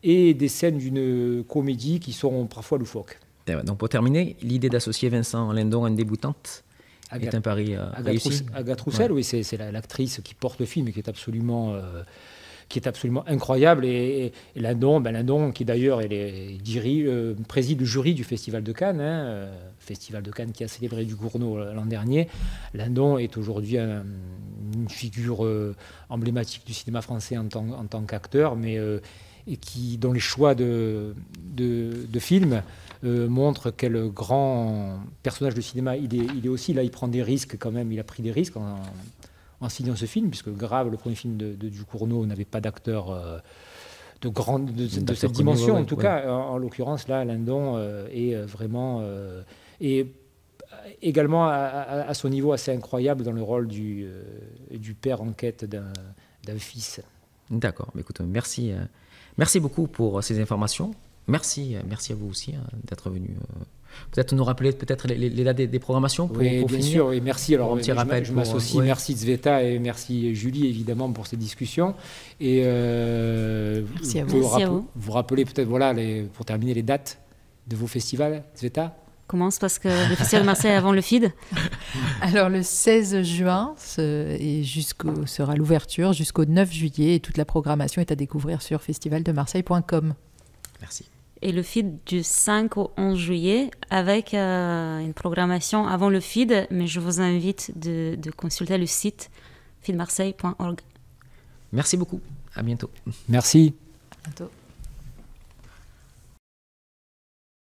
et des scènes d'une comédie qui sont parfois loufoques. Eh donc pour terminer, l'idée d'associer Vincent Lindon à une débutante est un pari euh, Agathe, Roussel, oui, c'est l'actrice qui porte le film et qui est absolument euh, qui est absolument incroyable. Et, et Lindon, ben qui d'ailleurs dirige, euh, préside le jury du Festival de Cannes, hein, euh, Festival de Cannes qui a célébré du Gournaud euh, l'an dernier, Lindon est aujourd'hui une figure emblématique du cinéma français en tant, en tant qu'acteur, mais et qui, dont les choix de, de, films montre quel grand personnage de cinéma il est, il est aussi. Là, il prend des risques quand même, il a pris des risques en, en signant ce film, puisque Grave, le premier film de, de n'avait pas d'acteur euh, de, grande, de, cette dimension, en tout cas. En, l'occurrence, là, Lindon euh, est euh, vraiment. et également à, à, son niveau assez incroyable dans le rôle du, du père en quête d'un fils. D'accord. Bah, écoute, merci. Merci beaucoup pour ces informations. Merci, merci à vous aussi hein, d'être venu peut-être nous rappeler peut-être les, dates des, programmations pour, oui, bien sûr, et merci. Alors, un petit rappel je m'associe. Merci Zveta et merci Julie, évidemment, pour ces discussions. Et euh, merci, vous, à vous. Vous, vous. rappelez peut-être, voilà, les, pour terminer, les dates de vos festivals, Zveta commence parce que euh, le festival de Marseille avant le feed Alors le 16 juin et jusqu'au, sera l'ouverture jusqu'au 9 juillet et toute la programmation est à découvrir sur festivaldemarseille.com. Merci et le feed du 5 au 11 juillet avec euh, une programmation avant le feed, mais je vous invite de, consulter le site feedmarseille.org. Merci beaucoup, à bientôt. Merci. À bientôt.